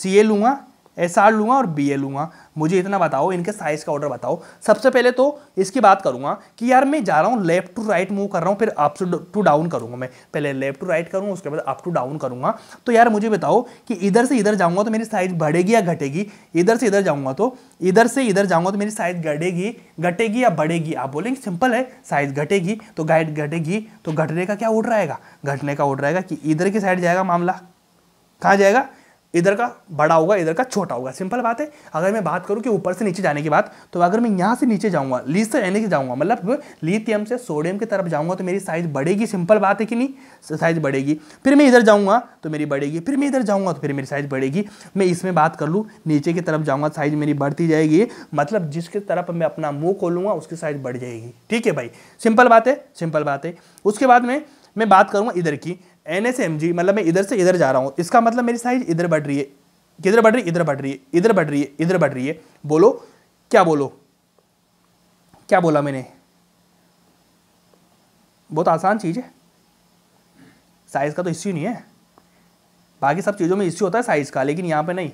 सी ए लूंगा एस आर लूंगा और बी ए लूंगा मुझे इतना बताओ इनके साइज़ का ऑर्डर बताओ सबसे पहले तो इसकी बात करूँगा कि यार मैं जा रहा हूँ लेफ्ट टू राइट मूव कर रहा हूँ फिर अप टू डाउन करूँगा मैं पहले लेफ्ट टू राइट करूँगा उसके बाद अप टू डाउन करूँगा तो यार मुझे बताओ कि इधर से इधर जाऊँगा तो मेरी साइज़ बढ़ेगी या घटेगी इधर से इधर जाऊँगा तो इधर से इधर जाऊँगा तो मेरी साइज़ घटेगी घटेगी या बढ़ेगी आप बोलेंगे सिंपल है साइज़ घटेगी तो गाइड घटेगी तो घटने का क्या उड़ रहेगा घटने का उड़ रहेगा कि इधर की साइड जाएगा मामला कहाँ जाएगा इधर का बड़ा होगा इधर का छोटा होगा सिंपल बात है अगर मैं बात करूँ कि ऊपर से नीचे जाने की बात तो अगर मैं यहाँ से नीचे जाऊँगा ली से एन से जाऊँगा मतलब लिथियम से सोडियम की तरफ जाऊँगा तो मेरी साइज़ बढ़ेगी सिंपल बात है कि नहीं साइज़ बढ़ेगी फिर मैं इधर जाऊँगा तो मेरी बढ़ेगी फिर मैं इधर जाऊँगा तो फिर मेरी साइज़ बढ़ेगी मैं इसमें बात कर लूँ नीचे की तरफ जाऊँगा साइज़ मेरी बढ़ती जाएगी मतलब जिसके तरफ मैं अपना मुँह खोलूँगा उसकी साइज़ बढ़ जाएगी ठीक है भाई सिंपल बात है सिंपल बात है उसके बाद में मैं बात करूँगा इधर की एन एस एम जी मतलब मैं इधर से इधर जा रहा हूँ इसका मतलब मेरी साइज इधर बढ़ रही है किधर बढ़ रही इधर बढ़ रही है इधर बढ़ रही है इधर बढ़ रही है बोलो क्या बोलो क्या बोला मैंने बहुत आसान चीज़ है साइज़ का तो इश्यू नहीं है बाकी सब चीज़ों में इश्यू होता है साइज़ का लेकिन यहाँ पे नहीं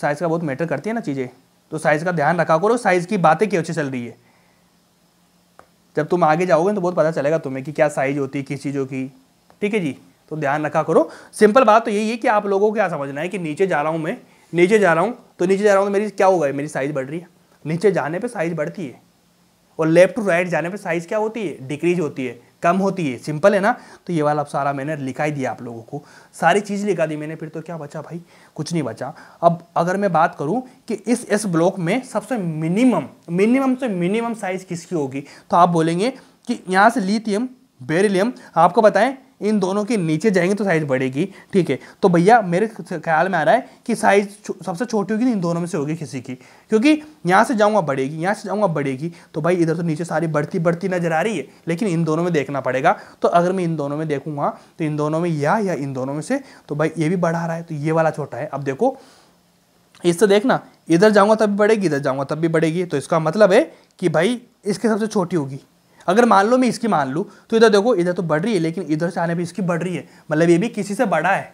साइज़ का बहुत मैटर करती है ना चीज़ें तो साइज़ का ध्यान रखा करो साइज़ की बातें क्यों अच्छी चल रही है जब तुम आगे जाओगे तो बहुत पता चलेगा तुम्हें कि क्या साइज़ होती है किस चीज़ों की ठीक है जी तो ध्यान रखा करो सिंपल बात तो यही है कि आप लोगों को क्या समझना है कि नीचे जा रहा हूँ मैं नीचे जा रहा हूँ तो नीचे जा रहा हूँ तो मेरी क्या होगा मेरी साइज़ बढ़ रही है नीचे जाने पर साइज़ बढ़ती है और लेफ्ट टू राइट जाने पर साइज़ क्या होती है डिक्रीज होती है कम होती है सिंपल है ना तो ये वाला अब सारा मैंने लिखा ही दिया आप लोगों को सारी चीज़ लिखा दी मैंने फिर तो क्या बचा भाई कुछ नहीं बचा अब अगर मैं बात करूं कि इस एस ब्लॉक में सबसे मिनिमम मिनिमम से मिनिमम साइज़ किसकी होगी तो आप बोलेंगे कि यहाँ से लिथियम बेरिलियम आपको बताएं इन दोनों के नीचे जाएंगे तो साइज़ बढ़ेगी ठीक है तो भैया मेरे ख्याल में आ रहा है कि साइज़ सबसे छोटी होगी इन दोनों में से होगी किसी की क्योंकि यहाँ से जाऊँगा बढ़ेगी यहाँ से जाऊँगा बढ़ेगी तो भाई इधर तो नीचे सारी बढ़ती बढ़ती नजर आ रही है लेकिन इन दोनों में देखना पड़ेगा तो अगर मैं इन दोनों में देखूँगा तो इन दोनों में या या इन दोनों में से तो भाई ये भी बढ़ा रहा है तो ये वाला छोटा है अब देखो इससे देखना इधर जाऊँगा तब भी बढ़ेगी इधर जाऊँगा तब भी बढ़ेगी तो इसका मतलब है कि भाई इसके सबसे छोटी होगी अगर मान लो मैं इसकी मान लूँ तो इधर देखो इधर तो बढ़ रही है लेकिन इधर से आने पर इसकी बढ़ रही है मतलब ये भी किसी से बड़ा है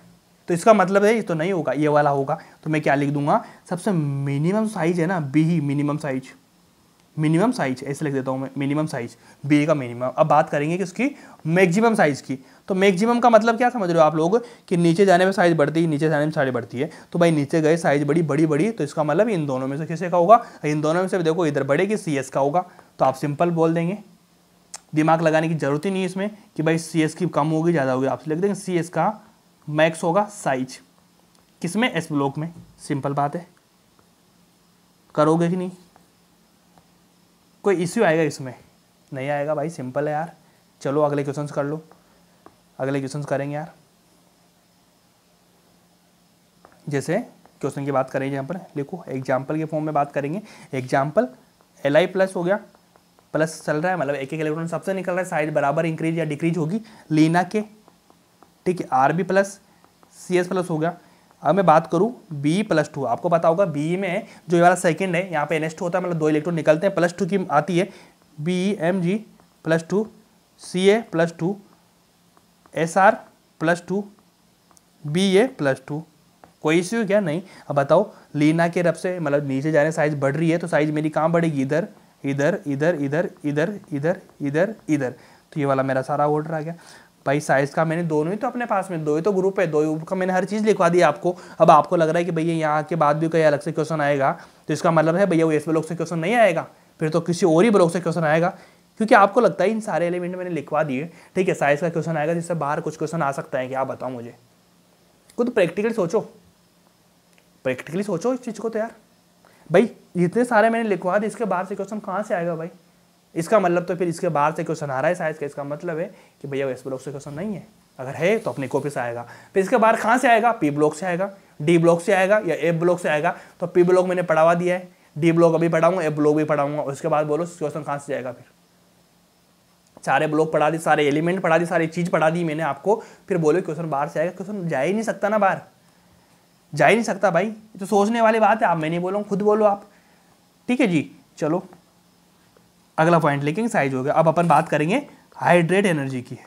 तो इसका मतलब है ये तो नहीं होगा ये वाला होगा तो मैं क्या लिख दूंगा सबसे मिनिमम साइज है ना बी ही मिनिमम साइज मिनिमम साइज ऐसे लिख देता हूँ मैं मिनिमम साइज बी का मिनिमम अब बात करेंगे कि उसकी मैक्सिमम साइज़ की तो मैक्सिमम का मतलब क्या समझ रहे हो आप लोग कि नीचे जाने में साइज़ बढ़ती है नीचे जाने में साइज बढ़ती है तो भाई नीचे गए साइज़ बड़ी बड़ी बड़ी तो इसका मतलब इन दोनों में से किसे का होगा इन दोनों में से देखो इधर बढ़ेगी सी का होगा तो आप सिंपल बोल देंगे दिमाग लगाने की जरूरत ही नहीं है इसमें कि भाई सी एस की कम होगी ज़्यादा होगी आपसे लिख देंगे सी एस का मैक्स होगा साइज किस में एस ब्लॉक में सिंपल बात है करोगे कि नहीं कोई इश्यू आएगा इसमें नहीं आएगा भाई सिंपल है यार चलो अगले क्वेश्चंस कर लो अगले क्वेश्चंस करेंगे यार जैसे क्वेश्चन की बात करेंगे यहाँ पर देखो एग्जाम्पल के फॉर्म में बात करेंगे एग्जाम्पल एल आई प्लस हो गया प्लस चल रहा है मतलब एक एक इलेक्ट्रॉन सबसे निकल रहा है साइज बराबर इंक्रीज या डिक्रीज होगी लीना के ठीक है R B plus C S plus हो गया अब मैं बात करूँ बी प्लस टू आपको पता होगा बी में जो ये वाला सेकेंड है यहाँ पे एन होता है मतलब दो इलेक्ट्रॉन निकलते हैं प्लस टू की आती है B M G plus two C A plus two S R plus two B A plus two कोई इश्यू क्या नहीं अब बताओ लीना के रफ से मतलब नीचे जाने साइज बढ़ रही है तो साइज मेरी कहाँ बढ़ेगी इधर इधर इधर इधर इधर इधर इधर इधर तो ये वाला मेरा सारा ऑर्डर आ गया भाई साइज़ का मैंने दोनों ही तो अपने पास में दो ही तो ग्रुप है दो ही का मैंने हर चीज़ लिखवा दी आपको अब आपको लग रहा है कि भैया यहाँ के बाद भी कहीं अलग से क्वेश्चन आएगा तो इसका मतलब है भैया वो इस ब्लॉक से क्वेश्चन नहीं आएगा फिर तो किसी और ही ब्लॉक से क्वेश्चन आएगा क्योंकि आपको लगता है इन सारे एलिमेंट मैंने लिखवा दिए ठीक है साइज़ का क्वेश्चन आएगा जिससे बाहर कुछ क्वेश्चन आ सकता है कि आप बताओ मुझे खुद प्रैक्टिकली सोचो प्रैक्टिकली सोचो इस चीज़ को तो यार भाई इतने सारे मैंने लिखवा दिए इसके बाहर से क्वेश्चन कहाँ से आएगा भाई इसका मतलब तो फिर इसके बाहर से क्वेश्चन आ रहा है साइज का इसका मतलब है कि भैया इस ब्लॉक से क्वेश्चन नहीं है अगर है तो अपने कॉपी से आएगा फिर इसके बाहर कहाँ से आएगा पी ब्लॉक से आएगा डी ब्लॉक से आएगा या ए ब्लॉक से आएगा तो पी ब्लॉक मैंने पढ़ावा दिया है डी ब्लॉक अभी पढ़ाऊंगा ए ब्लॉक भी पढ़ाऊंगा उसके बाद बोलो क्वेश्चन कहाँ से जाएगा फिर सारे ब्लॉक पढ़ा दी सारे एलिमेंट पढ़ा दी सारी चीज़ पढ़ा दी मैंने आपको फिर बोलो क्वेश्चन बाहर से आएगा क्वेश्चन जा ही नहीं सकता ना बाहर जा ही नहीं सकता भाई तो सोचने वाली बात है आप मैं नहीं बोल खुद बोलो आप ठीक है जी चलो अगला पॉइंट लिखेंगे साइज हो गया अब अपन बात करेंगे हाइड्रेट एनर्जी की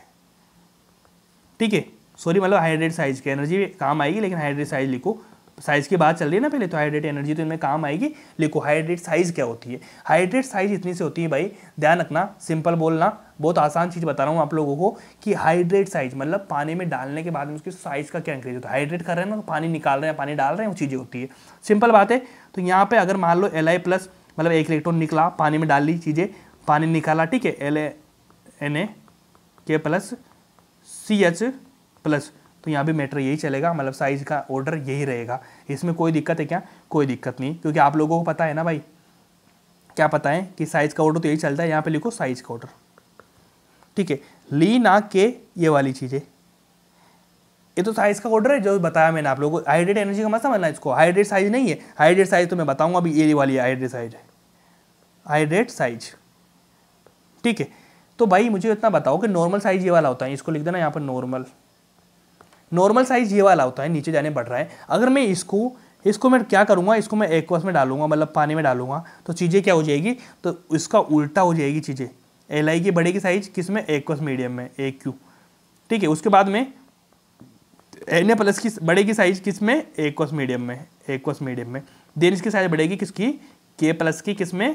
ठीक है सॉरी मतलब हाइड्रेट साइज की एनर्जी काम आएगी लेकिन हाइड्रेट साइज लिखो साइज की बात चल रही है ना पहले तो हाइड्रेट एनर्जी तो इनमें काम आएगी लेकिन हाइड्रेट साइज क्या होती है हाइड्रेट साइज इतनी से होती है भाई ध्यान रखना सिंपल बोलना बहुत आसान चीज़ बता रहा हूँ आप लोगों को कि हाइड्रेट साइज मतलब पानी में डालने के बाद में उसकी साइज का क्या इंक्रीज होता है हाइड्रेट कर रहे हैं ना तो पानी निकाल रहे हैं पानी डाल रहे हैं वो चीज़ें होती है सिंपल बात है तो यहाँ पर अगर मान लो एल प्लस मतलब एक इलेक्ट्रॉन निकला पानी में डाल ली चीज़ें पानी निकाला ठीक है एल एन ए के प्लस सी एच प्लस तो यहाँ भी मैटर यही चलेगा मतलब साइज़ का ऑर्डर यही रहेगा इसमें कोई दिक्कत है क्या कोई दिक्कत नहीं क्योंकि आप लोगों को पता है ना भाई क्या पता है कि साइज़ का ऑर्डर तो यही चलता है यहाँ पे लिखो साइज़ का ऑर्डर ठीक है ली ना के ये वाली चीज़ें ये तो साइज़ का ऑर्डर है जो बताया मैंने आप लोगों को हाइड्रेट एनर्जी का मत समझना इसको हाइड्रेट साइज नहीं है हाइड्रेट साइज तो मैं बताऊँगा अभी ये वाली हाइड्रेट साइज है हाइड्रेट साइज ठीक है तो भाई मुझे इतना बताओ कि नॉर्मल साइज ये वाला होता है इसको लिख देना यहाँ पर नॉर्मल नॉर्मल साइज ये वाला होता है नीचे जाने बढ़ रहा है अगर मैं इसको इसको मैं क्या करूँगा इसको मैं एक्वस में डालूंगा मतलब पानी में डालूंगा तो चीज़ें क्या हो जाएगी तो इसका उल्टा हो जाएगी चीज़ें एल आई की बढ़ेगी साइज किस में एक्वस मीडियम में ए क्यू ठीक है उसके बाद में एन ए प्लस की बढ़ेगी साइज किस में एक्वस मीडियम में एक्वस मीडियम में देन इसकी साइज बढ़ेगी किसकी के प्लस की किस में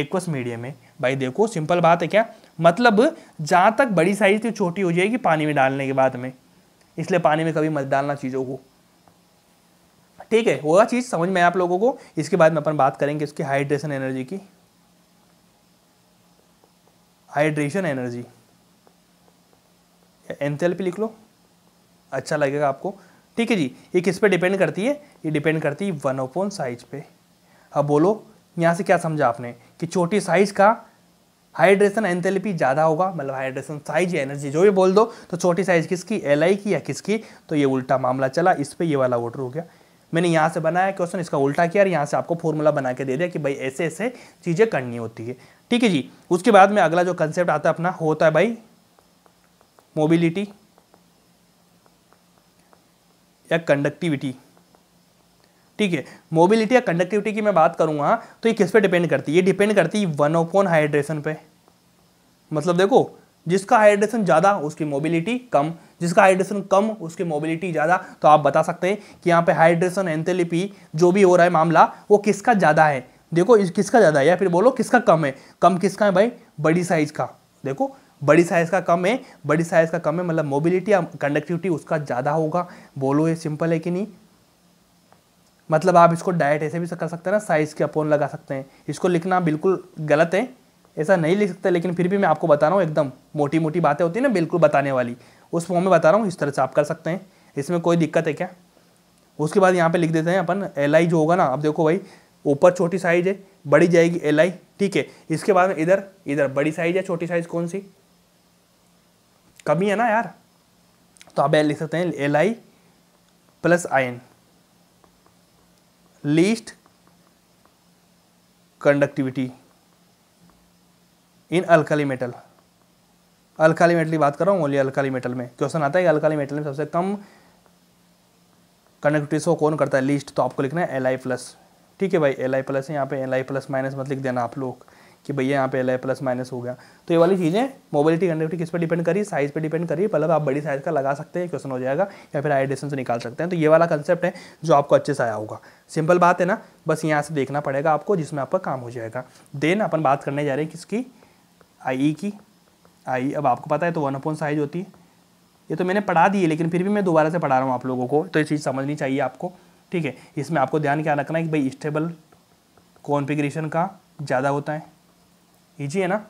एक्वस मीडियम में भाई देखो सिंपल बात है क्या मतलब जहाँ तक बड़ी साइज थी छोटी हो जाएगी पानी में डालने के बाद में इसलिए पानी में कभी मत डालना चीज़ों को ठीक है होगा चीज़ समझ में आप लोगों को इसके बाद में अपन बात करेंगे इसकी हाइड्रेशन एनर्जी की हाइड्रेशन एनर्जी एनथेल्पी लिख लो अच्छा लगेगा आपको ठीक है जी ये किस पे डिपेंड करती है ये डिपेंड करती है वन ओपोन साइज पे अब बोलो यहाँ से क्या समझा आपने कि छोटी साइज का हाइड्रेशन एंथेलेपी ज़्यादा होगा मतलब हाइड्रेशन साइज या एनर्जी जो भी बोल दो तो छोटी साइज किसकी एल की या किसकी तो ये उल्टा मामला चला इस पर ये वाला वोटर हो गया मैंने यहाँ से बनाया क्वेश्चन इसका उल्टा किया और यहाँ से आपको फॉर्मूला बना के दे दिया कि भाई ऐसे ऐसे चीज़ें करनी होती है ठीक है जी उसके बाद में अगला जो कंसेप्ट आता है अपना होता है भाई मोबिलिटी या कंडक्टिविटी ठीक है मोबिलिटी या कंडक्टिविटी की मैं बात करूँगा तो ये किस पे डिपेंड करती है ये डिपेंड करती है वन वन हाइड्रेशन पे मतलब देखो जिसका हाइड्रेशन ज़्यादा उसकी मोबिलिटी कम जिसका हाइड्रेशन कम उसकी मोबिलिटी ज़्यादा तो आप बता सकते हैं कि यहाँ पे हाइड्रेशन एंथेलिपी जो भी हो रहा है मामला वो किसका ज़्यादा है देखो किसका ज़्यादा है या फिर बोलो किसका कम है कम किसका है भाई बड़ी साइज़ का देखो बड़ी साइज़ का कम है बड़ी साइज़ का कम है मतलब मोबिलिटी या कंडक्टिविटी उसका ज़्यादा होगा बोलो ये सिंपल है कि नहीं मतलब आप इसको डायरेक्ट ऐसे भी कर सकते हैं ना साइज़ के अपोन लगा सकते हैं इसको लिखना बिल्कुल गलत है ऐसा नहीं लिख सकते लेकिन फिर भी मैं आपको बता रहा हूँ एकदम मोटी मोटी बातें होती है ना बिल्कुल बताने वाली उस फॉर्म में बता रहा हूँ इस तरह से आप कर सकते हैं इसमें कोई दिक्कत है क्या उसके बाद यहाँ पर लिख देते हैं अपन एल जो होगा ना अब देखो भाई ऊपर छोटी साइज है बड़ी जाएगी एल ठीक है इसके बाद में इधर इधर बड़ी साइज है छोटी साइज कौन सी कमी है ना यार तो आप लिख सकते हैं एल आई प्लस आई least conductivity in alkali metal alkali metal की बात कर रहा हूँ ओनली अल्काली मेटल में क्वेश्चन आता है कि अल्काली मेटल में सबसे कम कंडक्टिविटी को कौन करता है लीस्ट तो आपको लिखना है एल आई प्लस ठीक है भाई एल आई प्लस है यहाँ पे एल आई प्लस माइनस मत लिख देना आप लोग कि भैया यहाँ पे एल है प्लस माइनस हो गया तो ये वाली चीज़ें मोबिलिटी कंडक्टिविटी किस पर डिपेंड करिए साइज़ पे डिपेंड करिए मतलब आप बड़ी साइज़ का लगा सकते हैं क्वेश्चन हो जाएगा या फिर आई डिस्टेंस निकाल सकते हैं तो ये वाला कंसेप्ट है जो आपको अच्छे से आया होगा सिंपल बात है ना बस यहाँ से देखना पड़ेगा आपको जिसमें आपका काम हो जाएगा देन अपन बात करने जा रहे हैं किसकी आई e की आई e, अब आपको पता है तो वन अपॉन साइज होती है ये तो मैंने पढ़ा दी है लेकिन फिर भी मैं दोबारा से पढ़ा रहा हूँ आप लोगों को तो ये चीज़ समझनी चाहिए आपको ठीक है इसमें आपको ध्यान क्या रखना है कि भाई स्टेबल कॉन्फिग्रेशन का ज़्यादा होता है ईजी है ना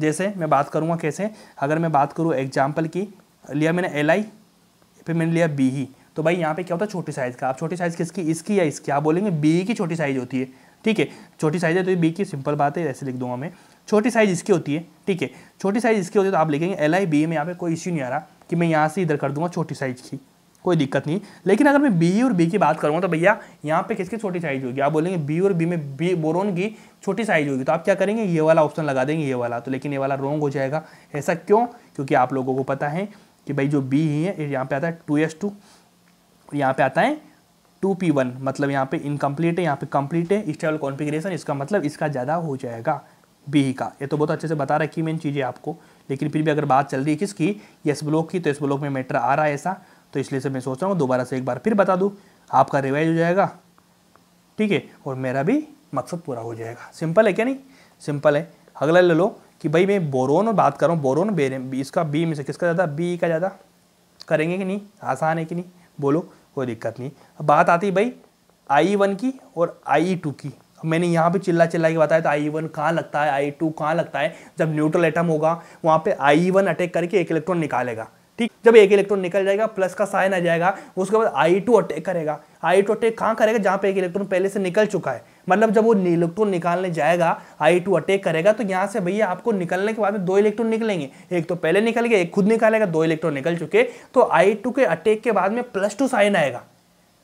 जैसे मैं बात करूँगा कैसे अगर मैं बात करूँ एग्जाम्पल की लिया मैंने एल आई फिर मैंने लिया बी ही तो भाई यहाँ पे क्या होता है छोटी साइज़ का आप छोटी साइज़ किसकी इसकी या इसकी आप बोलेंगे बी की छोटी साइज़ होती है ठीक है छोटी साइज़ है तो ये बी की सिंपल बात है ऐसे लिख दूंगा मैं छोटी साइज़ इसकी होती है ठीक है छोटी साइज़ इसकी होती है तो आप लिखेंगे एल आई बी में यहाँ पर कोई इश्यू नहीं आ रहा कि मैं यहाँ से इधर कर दूँगा छोटी साइज़ की कोई दिक्कत नहीं लेकिन अगर मैं बी और बी की बात करूँगा तो भैया यहाँ पे किसकी छोटी साइज होगी आप बोलेंगे बी और बी में बी बोरोन की छोटी साइज होगी तो आप क्या करेंगे ये वाला ऑप्शन लगा देंगे ये वाला तो लेकिन ये वाला रॉन्ग हो जाएगा ऐसा क्यों क्योंकि आप लोगों को पता है कि भाई जो बी ही है यहाँ पे आता है टू एस टू यहाँ पे आता है टू पी वन मतलब यहाँ पे इनकम्प्लीट है यहाँ पे कंप्लीट है स्टेबल कॉन्फिग्रेशन इसका मतलब इसका ज़्यादा हो जाएगा बी का ये तो बहुत अच्छे से बता रखी मेन चीज़ें आपको लेकिन फिर भी अगर बात चल रही है किसकी यस ब्लॉक की तो इस ब्लॉक में मैटर आ रहा है ऐसा तो इसलिए से मैं सोच रहा हूँ दोबारा से एक बार फिर बता दूँ आपका रिवाइज हो जाएगा ठीक है और मेरा भी मकसद पूरा हो जाएगा सिंपल है क्या नहीं सिंपल है अगला ले लो कि भाई मैं बोरोन और बात कर रहा हूँ बोरोन बेरे इसका बी में से किसका ज़्यादा बी का ज़्यादा करेंगे कि नहीं आसान है कि नहीं बोलो कोई दिक्कत नहीं अब बात आती भाई आई वन की और आई टू की मैंने यहाँ पे चिल्ला चिल्ला के बताया तो आई वन कहाँ लगता है आई टू कहाँ लगता है जब न्यूट्रल एटम होगा वहाँ पे आई वन अटैक करके एक इलेक्ट्रॉन निकालेगा ठीक जब एक इलेक्ट्रॉन निकल जाएगा प्लस का साइन आ जाएगा उसके बाद आई टू अटैक करेगा आई टू अटैक कहाँ करेगा जहाँ पे एक इलेक्ट्रॉन पहले से निकल चुका है मतलब जब वो इलेक्ट्रॉन निकालने जाएगा आई टू अटैक करेगा तो यहाँ से भैया आपको निकलने के बाद में दो इलेक्ट्रॉन निकलेंगे एक तो पहले निकल गया एक खुद निकालेगा दो इलेक्ट्रॉन निकल चुके तो आई टू के अटैक के बाद में प्लस टू साइन आएगा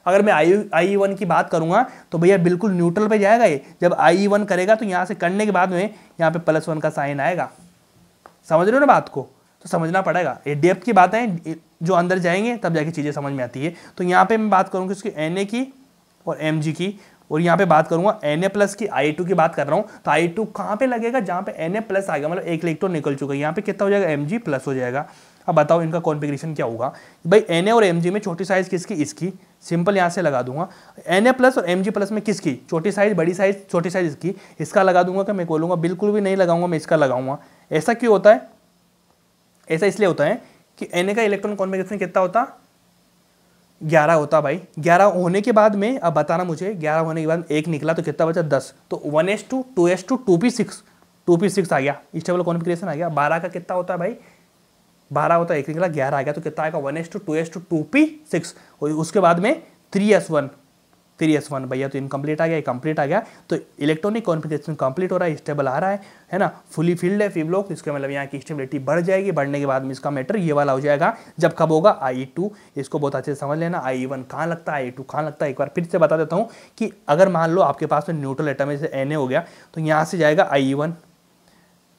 अगर मैं आई आई वन की बात करूंगा तो भैया बिल्कुल न्यूट्रल पे जाएगा ये जब आई वन करेगा तो यहाँ से करने के बाद में यहाँ पे प्लस वन का साइन आएगा समझ रहे हो ना बात को तो समझना पड़ेगा ये डेप्थ की बात है जो अंदर जाएंगे तब जाके चीज़ें समझ में आती है तो यहाँ पे मैं बात करूँगी उसकी एन की और एम की और यहाँ पे बात करूँगा एन ए प्लस की आई टू की बात कर रहा हूँ तो आई टू कहाँ पर लगेगा जहाँ पे एन ए प्लस आ गया मतलब एक इलेक्ट्रॉन तो निकल चुका है यहाँ पे कितना हो जाएगा एम जी प्लस हो जाएगा अब बताओ इनका कॉन्फिग्रेशन क्या होगा भाई एन ए और एम जी में छोटी साइज़ किसकी इसकी सिंपल यहाँ से लगा दूंगा एन ए प्लस और एम जी प्लस में किसकी छोटी साइज़ बड़ी साइज़ छोटी साइज़ इसकी इसका लगा दूंगा कि मैं बोलूँगा बिल्कुल भी नहीं लगाऊंगा मैं इसका लगाऊंगा ऐसा क्यों होता है ऐसा इसलिए होता है कि एन का इलेक्ट्रॉन कॉन्फिगेशन कितना होता ग्यारह होता भाई ग्यारह होने के बाद में अब बताना मुझे ग्यारह होने के बाद एक निकला तो कितना बचा दस तो one S two two S two two P six two P six आ गया स्टेबल कॉन्फिग्रेशन आ गया बारह का कितना होता है भाई बारह होता है एक निकला ग्यारह आ गया तो कितना आएगा one S two two S two two P six उसके बाद में थ्री एस वन फिर एस वन भैया तो इनकम्प्लीट आ गया कंप्लीट आ गया तो इलेक्ट्रॉनिक कॉन्फिग्रेशन कंप्लीट हो रहा है स्टेबल आ रहा है है ना फुली फील्ड है फिव लोग इसका मतलब यहाँ की स्टेबिलिटी बढ़ जाएगी बढ़ने के बाद में इसका मैटर ये वाला हो जाएगा जब कब होगा आई टू इसको बहुत अच्छे से समझ लेना आई वन कहाँ लगता है आई टू कहाँ लगता है एक बार फिर से बता देता हूँ कि अगर मान लो आपके पास में न्यूट्रल एटम से एन हो गया तो यहाँ से जाएगा I one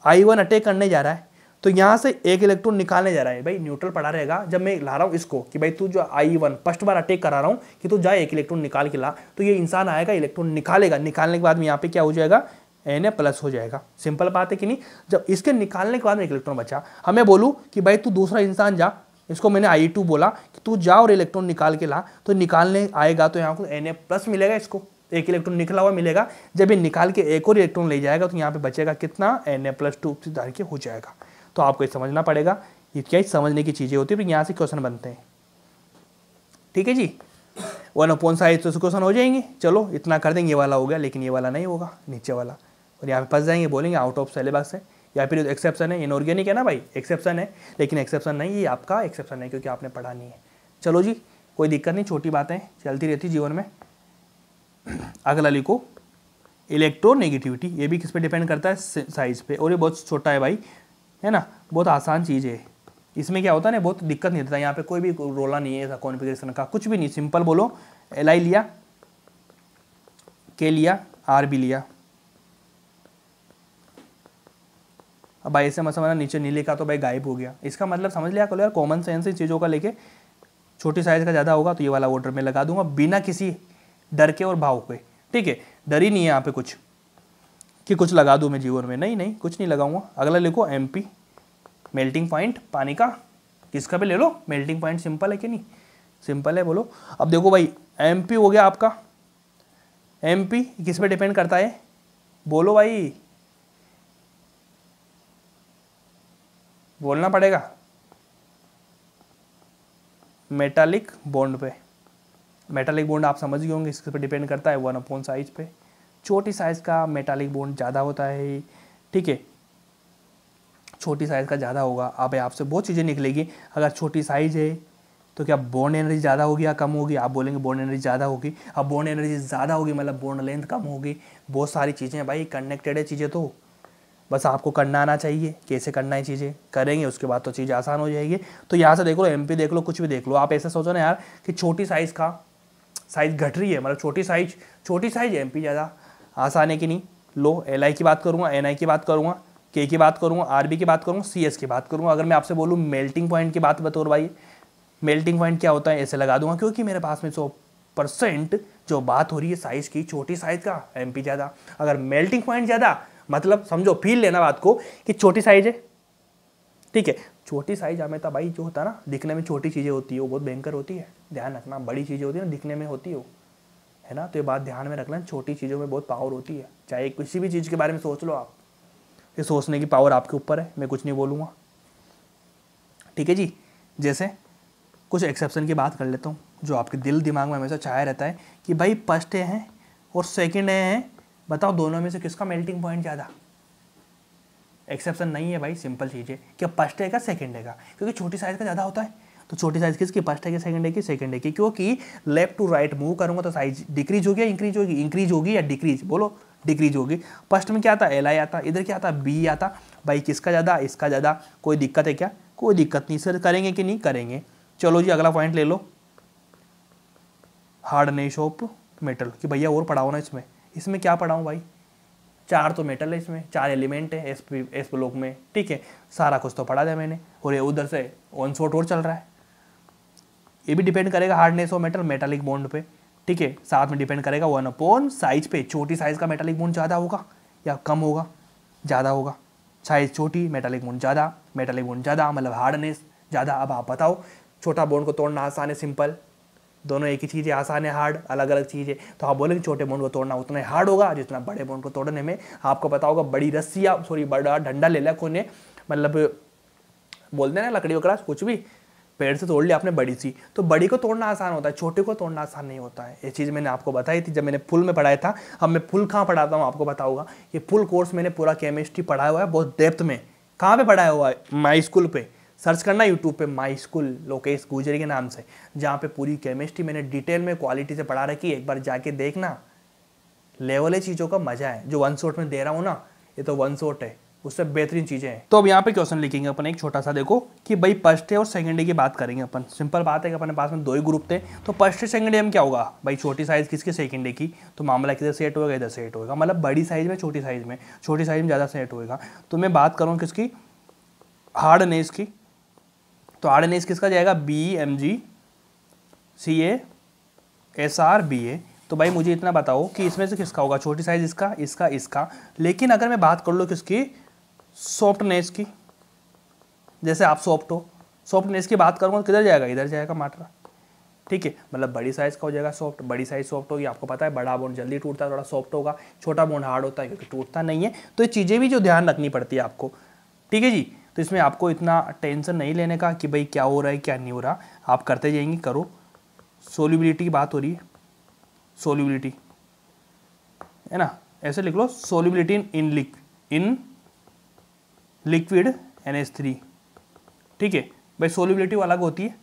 I one attack करने जा रहा है तो यहाँ से एक इलेक्ट्रॉन निकालने जा रहा है भाई न्यूट्रल पड़ा रहेगा जब मैं ला रहा हूँ इसको कि भाई तू जो आई वन फर्स्ट बार अटैक करा रहा हूँ कि तू जा एक इलेक्ट्रॉन निकाल के ला तो ये इंसान आएगा इलेक्ट्रॉन निकालेगा निकालने के बाद में यहाँ पे क्या हो जाएगा एन ए प्लस हो जाएगा सिंपल बात है कि नहीं जब इसके निकालने के बाद में एक इलेक्ट्रॉन बचा हमें बोलूँ कि भाई तू दूसरा इंसान जा इसको मैंने आई टू बोला कि तू जा और इलेक्ट्रॉन निकाल के ला तो निकालने आएगा तो यहाँ को एन ए प्लस मिलेगा इसको एक इलेक्ट्रॉन निकला हुआ मिलेगा जब ये निकाल के एक और इलेक्ट्रॉन ले जाएगा तो यहाँ पे बचेगा कितना एन ए प्लस टू धार के हो जाएगा तो आपको ये समझना पड़ेगा ये क्या समझने की चीज़ें होती है फिर यहाँ से क्वेश्चन बनते हैं ठीक है जी वन अपॉन साइज तो क्वेश्चन हो जाएंगे चलो इतना कर देंगे ये वाला हो गया लेकिन ये वाला नहीं होगा नीचे वाला और यहाँ पे फंस जाएंगे बोलेंगे आउट ऑफ सिलेबस है या फिर एक्सेप्शन है इनऑर्गेनिक है ना भाई एक्सेप्शन है लेकिन एक्सेप्शन नहीं ये आपका एक्सेप्शन है क्योंकि आपने पढ़ा नहीं है चलो जी कोई दिक्कत नहीं छोटी बातें चलती रहती जीवन में अगला लिखो इलेक्ट्रोनेगेटिविटी ये भी किस पे डिपेंड करता है साइज पे और ये बहुत छोटा है भाई है ना बहुत आसान चीज़ है इसमें क्या होता है ना बहुत दिक्कत नहीं होता यहाँ पे कोई भी रोला नहीं है कॉन्फिग्रेशन का कुछ भी नहीं सिंपल बोलो एल आई लिया के लिया आर भी लिया अब भाई ऐसे मत समझना नीचे नहीं लिखा तो भाई गायब हो गया इसका मतलब समझ लिया कल यार कॉमन सेंस इन चीज़ों का लेके छोटी साइज़ का ज़्यादा होगा तो ये वाला ऑर्डर में लगा दूंगा बिना किसी डर के और भाव के ठीक है डर ही नहीं है यहाँ पे कुछ कि कुछ लगा दूँ मैं जीवन में नहीं नहीं कुछ नहीं लगाऊंगा अगला लिखो एम मेल्टिंग पॉइंट पानी का किसका भी ले लो मेल्टिंग पॉइंट सिंपल है कि नहीं सिंपल है बोलो अब देखो भाई एम हो गया आपका एम किस पे डिपेंड करता है बोलो भाई बोलना पड़ेगा मेटालिक बॉन्ड पे मेटालिक बॉन्ड आप समझ गए होंगे इसके पे डिपेंड करता है वन अपॉन साइज पे छोटी साइज़ का मेटालिक बोन ज़्यादा होता है ठीक है छोटी साइज़ का ज़्यादा होगा अब आपसे बहुत चीज़ें निकलेगी अगर छोटी साइज़ है तो क्या बोन एनर्जी ज़्यादा होगी या कम होगी आप बोलेंगे बोन एनर्जी ज़्यादा होगी अब बोन एनर्जी ज़्यादा होगी मतलब बोन लेंथ कम होगी बहुत सारी चीज़ें भाई कनेक्टेड है चीज़ें तो बस आपको करना आना चाहिए कैसे करना है चीज़ें करेंगे उसके बाद तो चीज़ आसान हो जाएगी तो यहाँ से देख लो एम देख लो कुछ भी देख लो आप ऐसा सोचो ना यार कि छोटी साइज़ का साइज़ घट रही है मतलब छोटी साइज छोटी साइज एम ज़्यादा आसान है कि नहीं लो एल की बात करूँगा एन की बात करूँगा के की बात करूँगा आर की बात करूँगा सी की बात करूँगा अगर मैं आपसे बोलूँ मेल्टिंग पॉइंट की बात बतौर भाई मेल्टिंग पॉइंट क्या होता है ऐसे लगा दूंगा क्योंकि मेरे पास में सौ परसेंट जो बात हो रही है साइज़ की छोटी साइज़ का एम ज़्यादा अगर मेल्टिंग पॉइंट ज़्यादा मतलब समझो फील लेना बात को कि छोटी साइज़ है ठीक है छोटी साइज हमें भाई जो होता है ना दिखने में छोटी चीज़ें होती है वो बहुत भयंकर होती है ध्यान रखना बड़ी चीज़ें होती है ना दिखने में होती है वो है ना तो ये बात ध्यान में रख लें छोटी चीज़ों में बहुत पावर होती है चाहे किसी भी चीज़ के बारे में सोच लो आप ये सोचने की पावर आपके ऊपर है मैं कुछ नहीं बोलूँगा ठीक है जी जैसे कुछ एक्सेप्शन की बात कर लेता हूँ जो आपके दिल दिमाग में हमेशा चाहे रहता है कि भाई फर्स्ट ए हैं और सेकेंड ए हैं बताओ दोनों में से किसका मेल्टिंग पॉइंट ज़्यादा एक्सेप्शन नहीं है भाई सिंपल चीज़ है कि फर्स्ट ए का सेकेंड ए का क्योंकि छोटी साइज़ का ज़्यादा होता है तो छोटी साइज किसकी फर्स्ट है कि सेकंड है कि सेकंड है कि क्योंकि लेफ्ट टू राइट मूव करूंगा तो साइज डिक्रीज होगी या इंक्रीज होगी इंक्रीज होगी या डिक्रीज बोलो डिक्रीज होगी फर्स्ट में क्या आता एल आई आता इधर क्या आता बी आता भाई किसका ज़्यादा इसका ज़्यादा कोई दिक्कत है क्या कोई दिक्कत नहीं सर करेंगे कि नहीं करेंगे चलो जी अगला पॉइंट ले लो हार्डनेस ऑफ मेटल कि भैया और पढ़ाओ ना इसमें इसमें क्या पढ़ाऊँ भाई चार तो मेटल है इसमें चार एलिमेंट है एस पी एस ब्लॉक में ठीक है सारा कुछ तो पढ़ा दिया मैंने और ये उधर से ऑन शॉट और चल रहा है ये भी डिपेंड करेगा hardness of metal metallic bond पे ठीक है साथ में डिपेंड करेगा वन अपॉन साइज पे छोटी साइज का मेटालिक बॉन्ड ज़्यादा होगा या कम होगा ज़्यादा होगा साइज छोटी मेटालिक बॉन्ड ज़्यादा मेटालिक बॉन्ड ज़्यादा मतलब हार्डनेस ज़्यादा अब आप बताओ छोटा बॉन्ड को तोड़ना आसान है सिंपल दोनों एक ही चीज़ें आसान है हार्ड अलग अलग चीज़ें तो आप बोलेंगे छोटे बॉन्ड को तोड़ना उतना हार्ड होगा जितना बड़े बॉन्ड को तोड़ने में आपको पता होगा बड़ी रस्सी या सॉरी बड़ा डंडा ले लिया कोने मतलब बोलते हैं ना लकड़ी वकड़ा कुछ भी पेड़ से तोड़ लिया आपने बड़ी सी तो बड़ी को तोड़ना आसान होता है छोटे को तोड़ना आसान नहीं होता है ये चीज़ मैंने आपको बताई थी जब मैंने फुल में पढ़ाया था अब मैं फुल कहाँ पढ़ाता हूँ आपको बताऊँगा ये फुल कोर्स मैंने पूरा केमिस्ट्री पढ़ाया हुआ है बहुत डेप्थ में कहाँ पर पढ़ाया हुआ है माई स्कूल पर सर्च करना यूट्यूब पे माई स्कूल लोकेश गुजरी के नाम से जहाँ पे पूरी केमिस्ट्री मैंने डिटेल में क्वालिटी से पढ़ा रखी है एक बार जाके देखना लेवल है चीज़ों का मज़ा है जो वन शॉट में दे रहा हूँ ना ये तो वन शॉट है उससे बेहतरीन चीज़ें हैं तो अब यहाँ पे क्वेश्चन लिखेंगे अपन एक छोटा सा देखो कि भाई फर्स्ट डे और सेकंड डे की बात करेंगे अपन सिंपल बात है कि अपने पास में दो ही ग्रुप थे तो फर्स्ट डे सेकंड डे में क्या होगा भाई छोटी साइज़ किसके सेकंड डे की तो मामला किधर सेट होगा इधर सेट होगा मतलब बड़ी साइज़ में छोटी साइज़ में छोटी साइज़ में ज़्यादा सेट होएगा तो मैं बात करूँ किसकी हार्ड नेस की तो हार्ड नेस किसका जाएगा B M G C A S R B A तो भाई मुझे इतना बताओ कि इसमें से किसका होगा छोटी साइज़ इसका इसका इसका लेकिन अगर मैं बात कर लूँ किसकी सॉफ्टनेस की जैसे आप सॉफ्ट हो सॉफ्टनेस की बात करूँगा तो किधर जाएगा इधर जाएगा मात्रा ठीक है मतलब बड़ी साइज़ का हो जाएगा सॉफ्ट बड़ी साइज़ सॉफ्ट होगी आपको पता है बड़ा बोन जल्दी टूटता है थोड़ा सॉफ्ट होगा छोटा बोन हार्ड होता है क्योंकि टूटता नहीं है तो ये चीज़ें भी जो ध्यान रखनी पड़ती है आपको ठीक है जी तो इसमें आपको इतना टेंशन नहीं लेने का कि भाई क्या हो रहा है क्या नहीं हो रहा आप करते जाएंगे करो सोल्यूबिलिटी की बात हो रही है सोल्यूबिलिटी है ना ऐसे लिख लो solubility in in leak in liquid NH3 ठीक है भाई सोलिबिलिटी अलग होती है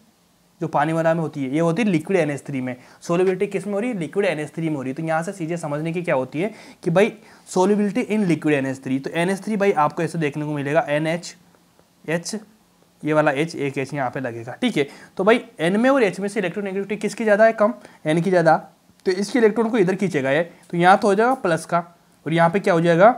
जो पानी वाला में होती है ये होती है लिक्विड एन में सोलिबिलिटी किस में हो रही है लिक्विड एन में हो रही है तो यहाँ से चीज़ें समझने की क्या होती है कि भाई सोलिबिलिटी इन लिक्विड एन तो एन भाई आपको ऐसे देखने को मिलेगा एन एच एच ये वाला एच एक एच यहाँ पे लगेगा ठीक है तो भाई एन में और एच में से इलेक्ट्रोनेगेटिविटी किसकी ज़्यादा है कम एन की ज़्यादा तो इसके इलेक्ट्रॉन को इधर खींचेगा ये तो यहाँ तो हो जाएगा प्लस का और यहाँ पे क्या हो जाएगा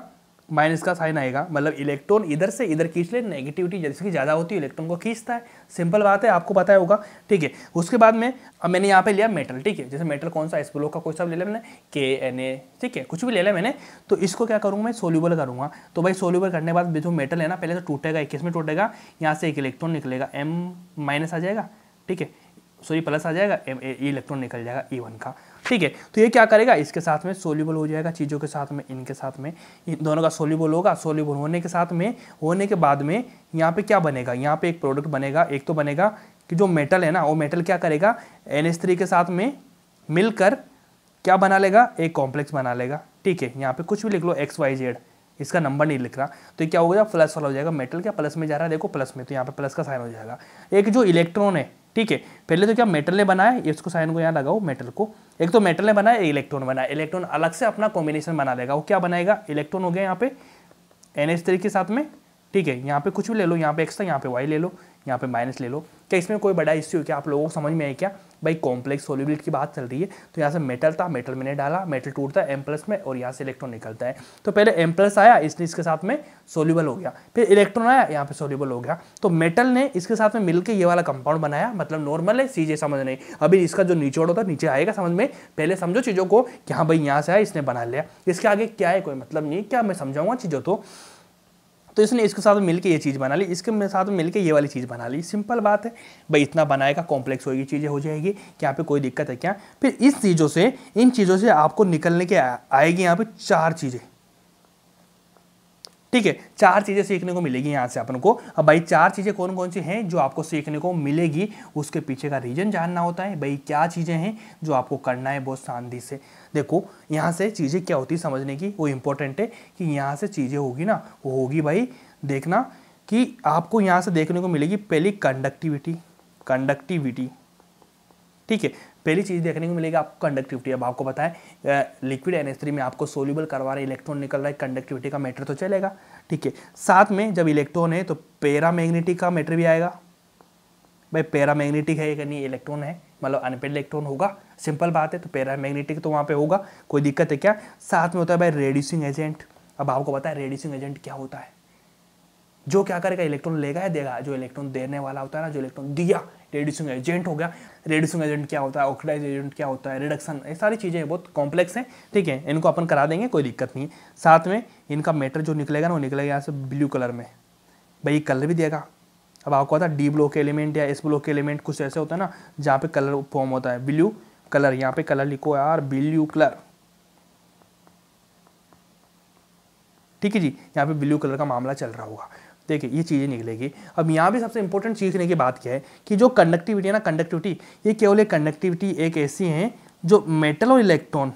माइनस का साइन आएगा मतलब इलेक्ट्रॉन इधर से इधर खींच ले नेगेटिविटी जैसे कि ज़्यादा होती है इलेक्ट्रॉन को खींचता है सिंपल बात है आपको पता होगा ठीक है उसके बाद में अब मैंने यहाँ पे लिया मेटल ठीक है जैसे मेटल कौन सा एसपोलो का कोई सब ले लिया मैंने के एन ए ठीक है कुछ भी ले लिया मैंने तो इसको क्या करूँगा मैं सोल्यूबल करूँगा तो भाई सोल्यूबल करने के बाद जो मेटल है ना पहले तो टूटेगा इक्कीस में टूटेगा यहाँ से एक इलेक्ट्रॉन निकलेगा एम माइनस आ जाएगा ठीक है सॉरी प्लस आ जाएगा एम इलेक्ट्रॉन e निकल जाएगा ई e वन का ठीक है तो ये क्या करेगा इसके साथ में सोल्यूबल हो जाएगा चीज़ों के साथ में इनके साथ में इन दोनों का सोल्यूबल होगा सोल्यूबल होने के साथ में होने के बाद में यहाँ पे क्या बनेगा यहाँ पे एक प्रोडक्ट बनेगा एक तो बनेगा कि जो मेटल है ना वो मेटल क्या करेगा एन के साथ में मिलकर क्या बना लेगा एक कॉम्प्लेक्स बना लेगा ठीक है यहाँ पर कुछ भी लिख लो एक्स वाई जेड इसका नंबर नहीं लिख रहा तो क्या हो गया प्लस वाला हो जाएगा मेटल क्या प्लस में जा रहा है देखो प्लस में तो यहाँ पे प्लस का साइन हो जाएगा एक जो इलेक्ट्रॉन है ठीक है पहले तो क्या मेटल ने बनाया इसको साइन को यहाँ लगाओ मेटल को एक तो मेटल ने बनाया इलेक्ट्रॉन बनाया इलेक्ट्रॉन अलग से अपना कॉम्बिनेशन बना देगा वो क्या बनाएगा इलेक्ट्रॉन हो गया यहाँ पे एन के साथ में ठीक है यहाँ पे कुछ भी ले लो यहाँ पे एक्स था यहाँ पे वाई ले लो यहाँ पे माइनस ले लो क्या इसमें कोई बड़ा इश्यू क्या आप लोगों को समझ में आया क्या भाई कॉम्प्लेक्स सोलिबिलिटी की बात चल रही है तो यहाँ से मेटल था मेटल मैंने डाला मेटल टूटता है एम प्लस में और यहाँ से इलेक्ट्रॉन निकलता है तो पहले एम प्लस आया इसने इसके साथ में सोल्यूबल हो गया फिर इलेक्ट्रॉन आया यहाँ पे सोल्यूबल हो गया तो मेटल ने इसके साथ में मिलकर ये वाला कंपाउंड बनाया मतलब नॉर्मल है सीजे समझ नहीं अभी इसका जो निचोड़ होता है नीचे आएगा समझ में पहले समझो चीज़ों को कि हाँ भाई यहाँ से आया इसने बना लिया इसके आगे क्या है कोई मतलब नहीं क्या मैं समझाऊंगा चीज़ों तो तो इसने इसके साथ मिलकर ये चीज़ बना ली इसके साथ मिल ये वाली चीज़ बना ली सिंपल बात है भाई इतना बनाएगा कॉम्प्लेक्स होगी चीज़ें हो जाएगी यहाँ पे कोई दिक्कत है क्या फिर इस चीज़ों से इन चीज़ों से आपको निकलने के आएगी यहाँ पे चार चीज़ें ठीक है चार चीज़ें सीखने को मिलेगी यहाँ से अपन को अब भाई चार चीज़ें कौन कौन सी हैं जो आपको सीखने को मिलेगी उसके पीछे का रीज़न जानना होता है भाई क्या चीज़ें हैं जो आपको करना है बहुत शांति से देखो यहाँ से चीज़ें क्या होती है समझने की वो इम्पोर्टेंट है कि यहाँ से चीज़ें होगी ना वो होगी भाई देखना कि आपको यहाँ से देखने को मिलेगी पहली कंडक्टिविटी कंडक्टिविटी ठीक है पहली चीज़ देखने को मिलेगी आपको कंडक्टिविटी अब आपको बताएं लिक्विड एन में आपको सोल्यूबल करवा रहे इलेक्ट्रॉन निकल रहा है कंडक्टिविटी का मैटर तो चलेगा ठीक है साथ में जब इलेक्ट्रॉन है तो मैग्नेटिक का मैटर भी आएगा भाई मैग्नेटिक है या नहीं इलेक्ट्रॉन है मतलब अनपेड इलेक्ट्रॉन होगा सिंपल बात है तो पैरामैग्नेटिक मैग्नेटिक तो वहाँ पे होगा कोई दिक्कत है क्या साथ में होता है भाई रेड्यूसिंग एजेंट अब आपको पता है रेड्यूसिंग एजेंट क्या होता है जो क्या करेगा इलेक्ट्रॉन लेगा या देगा जो इलेक्ट्रॉन देने वाला होता है ना जो इलेक्ट्रॉन दिया रेड्यूसिंग एजेंट हो गया रेड्यूसिंग एजेंट क्या होता है ऑक्सीडाइज एजेंट क्या होता है रिडक्शन ये सारी चीज़ें बहुत कॉम्प्लेक्स हैं ठीक है इनको अपन करा देंगे कोई दिक्कत नहीं है साथ में इनका मैटर जो निकलेगा ना वो निकलेगा यहाँ से ब्लू कलर में भाई कलर भी देगा अब आपको आता है डी ब्लॉक के एलिमेंट या एस ब्लॉक के एलिमेंट कुछ ऐसे होता है ना जहाँ पे कलर फॉर्म होता है ब्लू कलर यहाँ पे कलर लिखो यार ब्लू कलर ठीक है जी यहाँ पे ब्लू कलर का मामला चल रहा होगा देखिए ये चीज़ें निकलेगी अब यहाँ भी सबसे इंपॉर्टेंट सीखने की बात क्या है कि जो कंडक्टिविटी है ना कंडक्टिविटी ये केवल एक कंडक्टिविटी एक ऐसी है जो मेटल और इलेक्ट्रॉन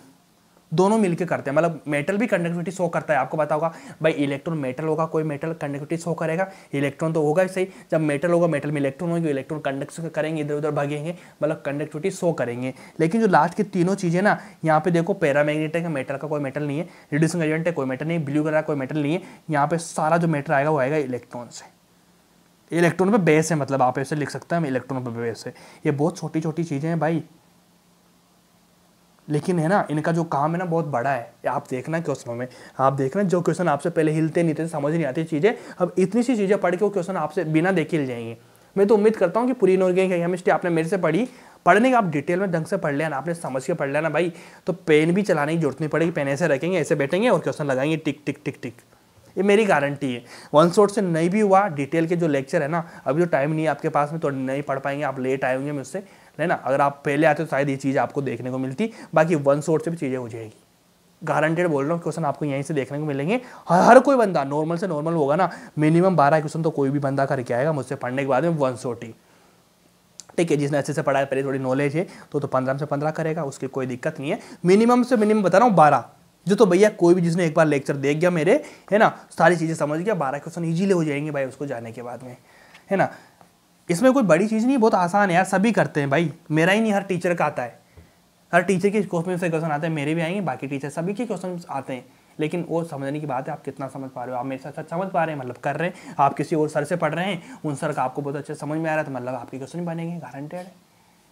दोनों मिलकर करते हैं मतलब मेटल भी कंडक्टिविटी शो करता है आपको पता होगा भाई इलेक्ट्रॉन मेटल होगा कोई मेटल कंडक्टिविटी शो करेगा इलेक्ट्रॉन तो होगा ही सही जब मेटल होगा मेटल में इलेक्ट्रॉन होगी इलेक्ट्रॉन कंडक्ट करेंगे इधर उधर भागेंगे मतलब कंडक्टिविटी शो करेंगे लेकिन जो लास्ट की तीनों चीज़ें ना यहाँ पे देखो पैरामैग्नेटिक है मेटल का कोई मेटल नहीं है रिड्यूसिंग एजेंट है कोई मेटल नहीं ब्लू कलर का कोई मेटल नहीं है यहाँ पे सारा जो मेटल आएगा वो आएगा इलेक्ट्रॉन से इलेक्ट्रॉन पे बेस है मतलब आप ऐसे लिख सकते हैं इलेक्ट्रॉन पे बेस है ये बहुत छोटी छोटी चीज़ें हैं भाई लेकिन है ना इनका जो काम है ना बहुत बड़ा है आप देखना क्वेश्चनों में आप देखना जो क्वेश्चन आपसे पहले हिलते नहीं थे समझ नहीं आती चीज़ें अब इतनी सी चीज़ें पढ़ के वो क्वेश्चन आपसे बिना देखे हिल जाएंगे मैं तो उम्मीद करता हूँ कि पूरी इनऑर्गेनिक केमिस्ट्री आपने मेरे से पढ़ी पढ़ने का आप डिटेल में ढंग से पढ़ लेना आपने समझ के पढ़ लिया ना भाई तो पेन भी चलाने की जरूरत नहीं पड़ेगी पेन ऐसे रखेंगे ऐसे बैठेंगे और क्वेश्चन लगाएंगे टिक टिक टिक टिक ये मेरी गारंटी है वन शॉट से नहीं भी हुआ डिटेल के जो लेक्चर है ना अभी जो तो टाइम नहीं है आपके पास में तो नहीं पढ़ पाएंगे आप लेट आए होंगे उससे है ना अगर आप पहले आते तो शायद ये चीज़ आपको देखने को मिलती बाकी वन सोर्स से भी चीज़ें हो जाएगी गारंटेड बोल रहा हूँ क्वेश्चन आपको यहीं से देखने को मिलेंगे हर, हर कोई बंदा नॉर्मल से नॉर्मल होगा ना मिनिमम बारह क्वेश्चन तो कोई भी बंदा करके आएगा मुझसे पढ़ने के बाद में वन सोटी ठीक है जिसने अच्छे से पढ़ा है पहले थोड़ी नॉलेज है तो तो पंद्रह से पंद्रह करेगा उसकी कोई दिक्कत नहीं है मिनिमम से मिनिमम बता रहा हूँ बारह जो तो भैया कोई भी जिसने एक बार लेक्चर देख गया मेरे है ना सारी चीज़ें समझ गया बारह क्वेश्चन ईजीली हो जाएंगे भाई उसको जाने के बाद में है ना इसमें कोई बड़ी चीज़ नहीं बहुत आसान है यार सभी करते हैं भाई मेरा ही नहीं हर टीचर का आता है हर टीचर के क्वेश्चन से क्वेश्चन आते हैं मेरे भी आएंगे बाकी टीचर सभी के क्वेश्चन आते हैं लेकिन वो समझने की बात है आप कितना समझ पा रहे हो आप मेरे साथ अच्छा समझ पा रहे हैं मतलब कर रहे हैं आप किसी और सर से पढ़ रहे हैं उन सर का आपको बहुत अच्छा समझ में आ रहा है तो मतलब आपके क्वेश्चन बनेंगे गारंटेड है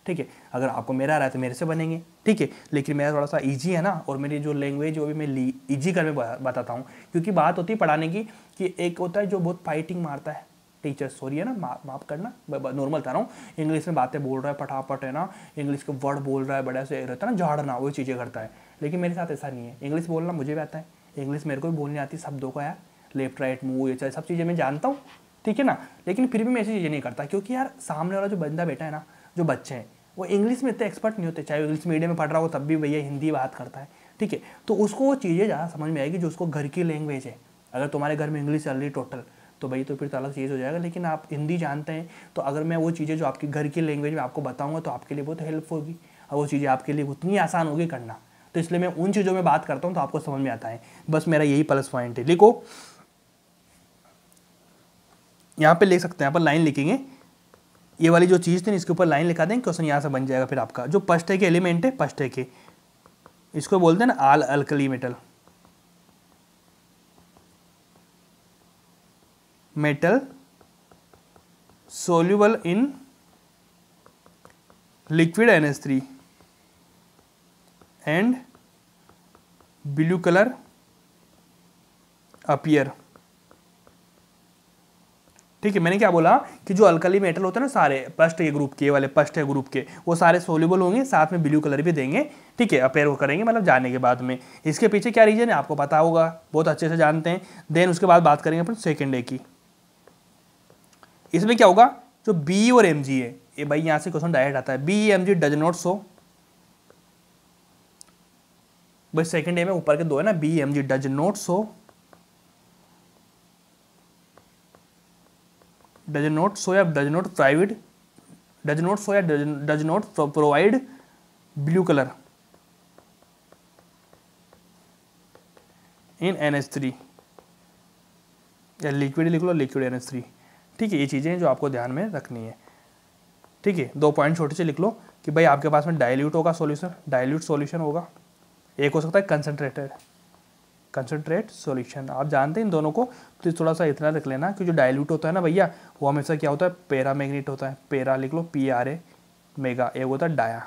ठीक है अगर आपको मेरा आ रहा है तो मेरे से बनेंगे ठीक है लेकिन मेरा थोड़ा सा ईजी है ना और मेरी जो लैंग्वेज वो भी मैं ईजी कर में बताता हूँ क्योंकि बात होती है पढ़ाने की कि एक होता है जो बहुत फाइटिंग मारता है टीचर सॉरी है ना माफ माफ करना नॉर्मल था ना इंग्लिश में बातें बोल रहा है फटाफट है ना इंग्लिश के वर्ड बोल रहा है बड़ा से रहता है ना झाड़ना वो चीज़ें करता है लेकिन मेरे साथ ऐसा नहीं है इंग्लिश बोलना मुझे भी आता है इंग्लिश मेरे को भी बोलनी आती है शब्दों का यार लेफ्ट राइट मूव ये चाहे सब चीज़ें मैं जानता हूँ ठीक है ना लेकिन फिर भी मैं ऐसी चीज़ें नहीं करता क्योंकि यार सामने वाला जो बंदा बैठा है ना जो बच्चे हैं वो इंग्लिश में इतने एक्सपर्ट नहीं होते चाहे इंग्लिश मीडियम में पढ़ रहा हो तब भी भैया हिंदी बात करता है ठीक है तो उसको वो चीज़ें ज़्यादा समझ में आएगी जो उसको घर की लैंग्वेज है अगर तुम्हारे घर में इंग्लिश चल रही टोटल तो भाई तो फिर तो अलग चीज़ हो जाएगा लेकिन आप हिंदी जानते हैं तो अगर मैं वो चीज़ें जो आपके घर की लैंग्वेज में आपको बताऊँगा तो आपके लिए बहुत हेल्प होगी और वो चीज़ें आपके लिए उतनी आसान होगी करना तो इसलिए मैं उन चीज़ों में बात करता हूँ तो आपको समझ में आता है बस मेरा यही प्लस पॉइंट है लिखो यहाँ पे लिख सकते हैं यहाँ पर लाइन लिखेंगे ये वाली जो चीज़ थी ना इसके ऊपर लाइन लिखा दें क्वेश्चन यहाँ से बन जाएगा फिर आपका जो पस्टे के एलिमेंट है पस्टे के इसको बोलते हैं ना all alkali metal metal soluble in liquid ns3 and blue color appear ठीक है मैंने क्या बोला कि जो अल्कली मेटल होते हैं ना सारे पस्ट के ग्रुप के वाले पस्ट है ग्रुप के वो सारे सोल्यूबल होंगे साथ में ब्लू कलर भी देंगे ठीक है अपेयर वो करेंगे मतलब जाने के बाद में इसके पीछे क्या रीजन है आपको पता होगा बहुत अच्छे से जानते हैं देन उसके बाद बात करेंगे अपन सेकेंड डे की इसमें क्या होगा जो बी और एम जी है ये भाई यहां से क्वेश्चन डायरेक्ट आता है B M G does not show भाई सेकेंड ए में ऊपर के दो है ना B M G does not show does not show या does not private does not show या does not provide blue colour in N H three या लिक्विड लिख लो लिक्विड एन एच थ्री ठीक है ये चीज़ें जो आपको ध्यान में रखनी है ठीक है दो पॉइंट छोटे से लिख लो कि भाई आपके पास में डायल्यूट होगा सोल्यूशन डायल्यूट सोल्यूशन होगा एक हो सकता है कंसनट्रेटेड कंसनट्रेट सोल्यूशन आप जानते हैं इन दोनों को तो थोड़ा सा इतना रख लेना कि जो डायल्यूट होता है ना भैया वो हमेशा क्या होता है पेरा मैग्नेट होता है पेरा लिख लो पी आर ए मेगा एक होता है डाया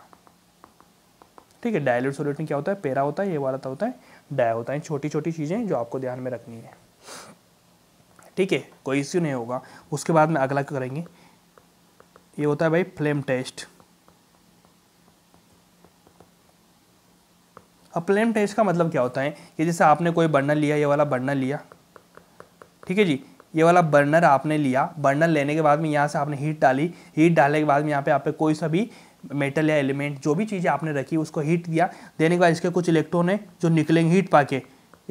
ठीक है डायल्यूट सोल्यूशन क्या होता है पेरा होता है ये वाला तो होता है डाया होता है छोटी छोटी चीज़ें जो आपको ध्यान में रखनी है ठीक है कोई इश्यू नहीं होगा उसके बाद में अगला क्या करेंगे ये होता है भाई फ्लेम टेस्ट अब फ्लेम टेस्ट का मतलब क्या होता है कि जैसे आपने कोई बर्नर लिया ये वाला बर्नर लिया ठीक है जी ये वाला बर्नर आपने लिया बर्नर लेने के बाद में यहाँ से आपने हीट डाली हीट डालने के बाद में यहाँ पे आप कोई सा भी मेटल या एलिमेंट जो भी चीज़ें आपने रखी उसको हीट दिया देने के बाद इसके कुछ इलेक्ट्रॉन है जो निकलेंगे हीट पाके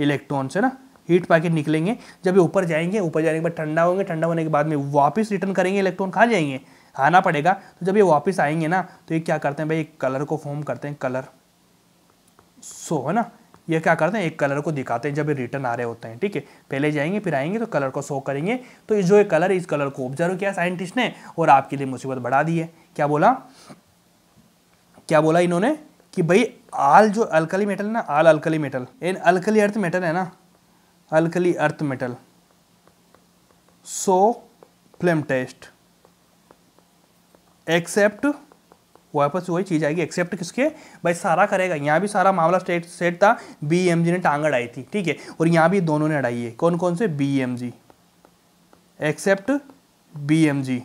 इलेक्ट्रॉन से ना हीट पाके निकलेंगे जब ये ऊपर जाएंगे ऊपर जाने के बाद ठंडा होंगे ठंडा होने के बाद में वापस रिटर्न करेंगे इलेक्ट्रॉन खा जाएंगे आना पड़ेगा तो जब ये वापस आएंगे ना तो ये क्या करते हैं भाई एक कलर को फॉर्म करते हैं कलर सो है ना ये क्या करते हैं एक कलर को दिखाते हैं जब ये रिटर्न आ रहे होते हैं ठीक है पहले जाएंगे फिर आएंगे तो कलर को शो करेंगे तो जो ये कलर है इस कलर को ऑब्जर्व किया साइंटिस्ट ने और आपके लिए मुसीबत बढ़ा दी है क्या बोला क्या बोला इन्होंने कि भाई आल जो अल्कली मेटल है ना all alkali metal and alkali earth metal है ना alkali earth metal so flame test except वापस वही चीज़ आएगी एक्सेप्ट किसके भाई सारा करेगा यहाँ भी सारा मामला स्टेट सेट था बी एम जी ने टांग अड़ाई थी ठीक है और यहाँ भी दोनों ने अड़ाई है कौन कौन से B M G except B M G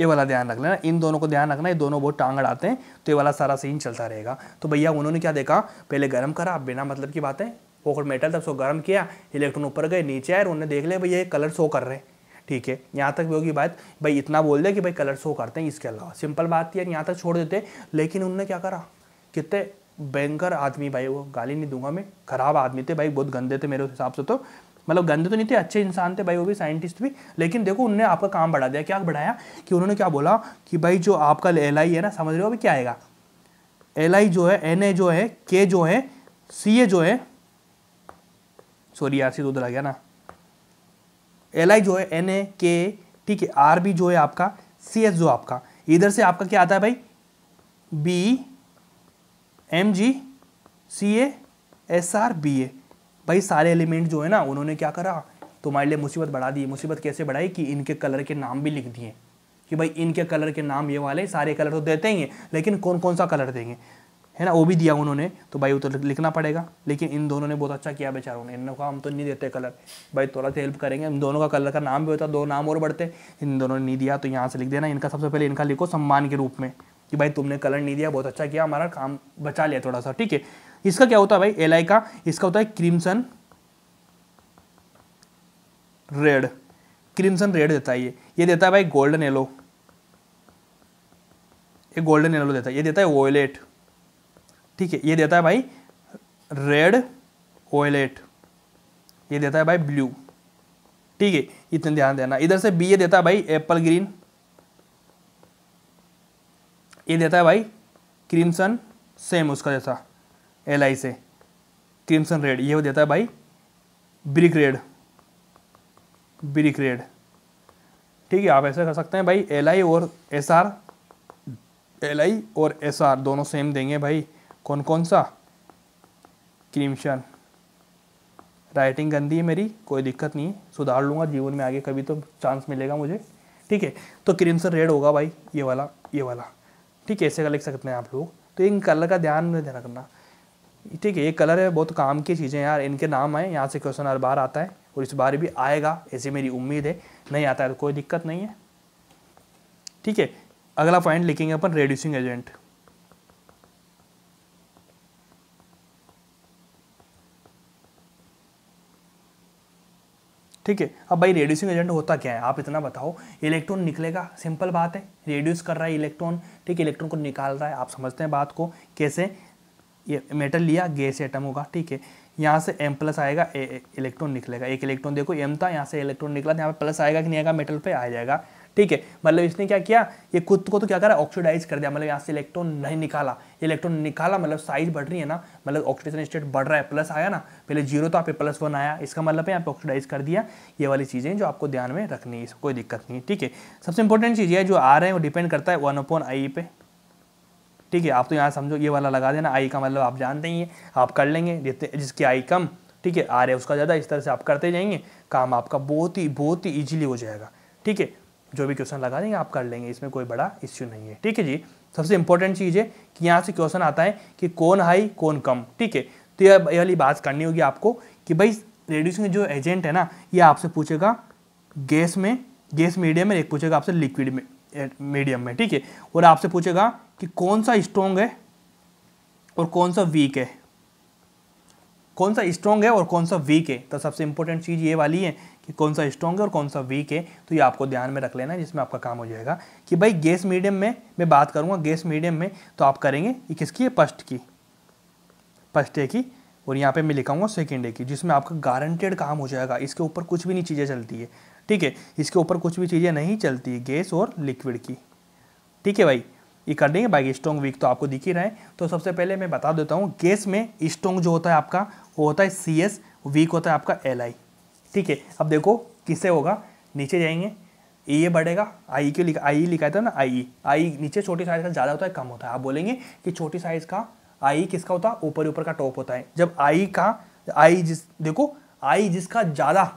ये वाला ध्यान रख लेना इन दोनों को ध्यान रखना ये दोनों बहुत टांग अड़ाते हैं तो ये वाला सारा सीन चलता रहेगा तो भैया उन्होंने क्या देखा पहले गर्म करा बिना मतलब की बातें पोखर मेटल था उसको गर्म किया इलेक्ट्रॉन ऊपर गए नीचे आए और उन्होंने देख लिया भाई ये कलर शो कर रहे हैं ठीक है यहाँ तक भी होगी बात भाई इतना बोल दे कि भाई कलर शो करते हैं इसके अलावा सिंपल बात यार यहाँ तक छोड़ देते लेकिन उनने क्या करा कितने बैंकर आदमी भाई वो गाली नहीं दूंगा मैं ख़राब आदमी थे भाई बहुत गंदे थे मेरे हिसाब से तो मतलब गंदे तो नहीं थे अच्छे इंसान थे भाई वो भी साइंटिस्ट भी लेकिन देखो उनने आपका काम बढ़ा दिया क्या बढ़ाया कि उन्होंने क्या बोला कि भाई जो आपका एल है ना समझ रहे हो अभी क्या आएगा एल जो है एन जो है के जो है सी जो है सॉरी आर सी तो उधर आ गया ना एल आई जो है एन ए के ठीक है आर बी जो है आपका सी एस जो आपका इधर से आपका क्या आता है भाई B M G C A S R B A भाई सारे एलिमेंट जो है ना उन्होंने क्या करा तुम्हारे लिए मुसीबत बढ़ा दी मुसीबत कैसे बढ़ाई कि इनके कलर के नाम भी लिख दिए कि भाई इनके कलर के नाम ये वाले सारे कलर तो देते ही हैं लेकिन कौन कौन सा कलर देंगे है ना वो भी दिया उन्होंने तो भाई वो तो लिखना पड़ेगा लेकिन इन दोनों ने बहुत अच्छा किया बेचारों ने इन का हम तो नहीं देते कलर भाई थोड़ा सा हेल्प करेंगे इन दोनों का कलर का नाम भी होता दो नाम और बढ़ते इन दोनों ने नहीं दिया तो यहाँ से लिख देना इनका सबसे पहले इनका लिखो सम्मान के रूप में कि भाई तुमने कलर नहीं दिया बहुत अच्छा किया हमारा काम बचा लिया थोड़ा सा ठीक है इसका क्या होता है भाई एल का इसका होता है क्रिमसन रेड क्रिमसन रेड देता है ये ये देता है भाई गोल्डन येलो ये गोल्डन येलो देता है ये देता है वोलेट ठीक है ये देता है भाई रेड ओयलेट ये देता है भाई ब्लू ठीक है इतना ध्यान देना इधर से बी ये देता है भाई एप्पल ग्रीन ये देता है भाई क्रिमसन सेम उसका जैसा एल आई से क्रिमसन रेड ये देता है भाई ब्रिक रेड ब्रिक रेड ठीक है आप ऐसा कर सकते हैं भाई एल आई और एस आर एल आई और एस आर दोनों सेम देंगे भाई कौन कौन सा क्रिमशन राइटिंग गंदी है मेरी कोई दिक्कत नहीं है सुधार लूँगा जीवन में आगे कभी तो चांस मिलेगा मुझे ठीक है तो क्रिमसन रेड होगा भाई ये वाला ये वाला ठीक है ऐसे का लिख सकते हैं आप लोग तो इन कलर का ध्यान में रखना ठीक है ये कलर है बहुत काम की चीज़ें यार इनके नाम आए यहाँ से क्वेश्चन हर बार आता है और इस बार भी आएगा ऐसी मेरी उम्मीद है नहीं आता है तो कोई दिक्कत नहीं है ठीक है अगला पॉइंट लिखेंगे अपन रेड्यूसिंग एजेंट ठीक है अब भाई रेड्यूसिंग एजेंट होता क्या है आप इतना बताओ इलेक्ट्रॉन निकलेगा सिंपल बात है रेड्यूस कर रहा है इलेक्ट्रॉन ठीक है इलेक्ट्रॉन को निकाल रहा है आप समझते हैं बात को कैसे ये मेटल लिया गैस एटम होगा ठीक है यहाँ से एम प्लस आएगा इलेक्ट्रॉन निकलेगा एक इलेक्ट्रॉन देखो एम था यहाँ से इलेक्ट्रॉन निकला यहाँ पर प्लस आएगा कि नहीं आएगा मेटल पर आ जाएगा ठीक है मतलब इसने क्या किया ये खुद को तो क्या करा ऑक्सीडाइज कर दिया मतलब यहाँ से इलेक्ट्रॉन नहीं निकाला इलेक्ट्रॉन निकाला मतलब साइज बढ़ रही है ना मतलब ऑक्सीडेशन स्टेट बढ़ रहा है प्लस आया ना पहले जीरो तो आप प्लस वन आया इसका मतलब यहाँ पे ऑक्सीडाइज कर दिया ये वाली चीज़ें जो आपको ध्यान में रखनी है कोई दिक्कत नहीं ठीक है सबसे इंपॉर्टेंट चीज़ है जो आ रहे हैं वो डिपेंड करता है वन अपॉन आई पे ठीक है आप तो यहाँ समझो ये वाला लगा देना आई का मतलब आप जानते ही हैं आप कर लेंगे जितने जिसकी आई कम ठीक है आ है उसका ज़्यादा इस तरह से आप करते जाएंगे काम आपका बहुत ही बहुत ही ईजिली हो जाएगा ठीक है जो भी क्वेश्चन लगा देंगे आप कर लेंगे इसमें कोई बड़ा इश्यू नहीं है ठीक है जी सबसे इंपॉर्टेंट चीज़ है कि यहाँ से क्वेश्चन आता है कि कौन हाई कौन कम ठीक है तो यह वाली बात करनी होगी आपको कि भाई रेडिएशन जो एजेंट है ना ये आपसे पूछेगा गैस में गैस मीडियम में एक पूछेगा आपसे लिक्विड में मीडियम में ठीक है और आपसे पूछेगा कि कौन सा स्ट्रॉन्ग है और कौन सा वीक है कौन सा स्ट्रॉन्ग है और कौन सा वीक है तो सबसे इंपॉर्टेंट चीज़ ये वाली है कि कौन सा स्ट्रॉन्ग है और कौन सा वीक है तो ये आपको ध्यान में रख लेना है जिसमें आपका काम हो जाएगा कि भाई गैस मीडियम में मैं बात करूँगा गैस मीडियम में तो आप करेंगे ये किसकी है फर्स्ट की फर्स्ट ए की और यहाँ पे मैं लिखाऊंगा सेकेंड ए की जिसमें आपका गारंटेड काम हो जाएगा इसके ऊपर कुछ भी नहीं चीज़ें चलती है ठीक है इसके ऊपर कुछ भी चीज़ें नहीं चलती गैस और लिक्विड की ठीक है भाई ये कर देंगे बाकी स्ट्रॉन्ग वीक तो आपको दिख ही रहा है तो सबसे पहले मैं बता देता हूँ गैस में स्ट्रॉन्ग जो होता है आपका वो होता है सी एस वीक होता है आपका एल आई ठीक है अब देखो किससे होगा नीचे जाएंगे ए बढ़ेगा आई क्यों लिखा आई लिखा था ना आई आई नीचे छोटी साइज़ का ज़्यादा होता है कम होता है आप बोलेंगे कि छोटी साइज़ का आई किसका होता है ऊपर ऊपर का टॉप होता है जब आई का आई जिस देखो आई जिसका ज़्यादा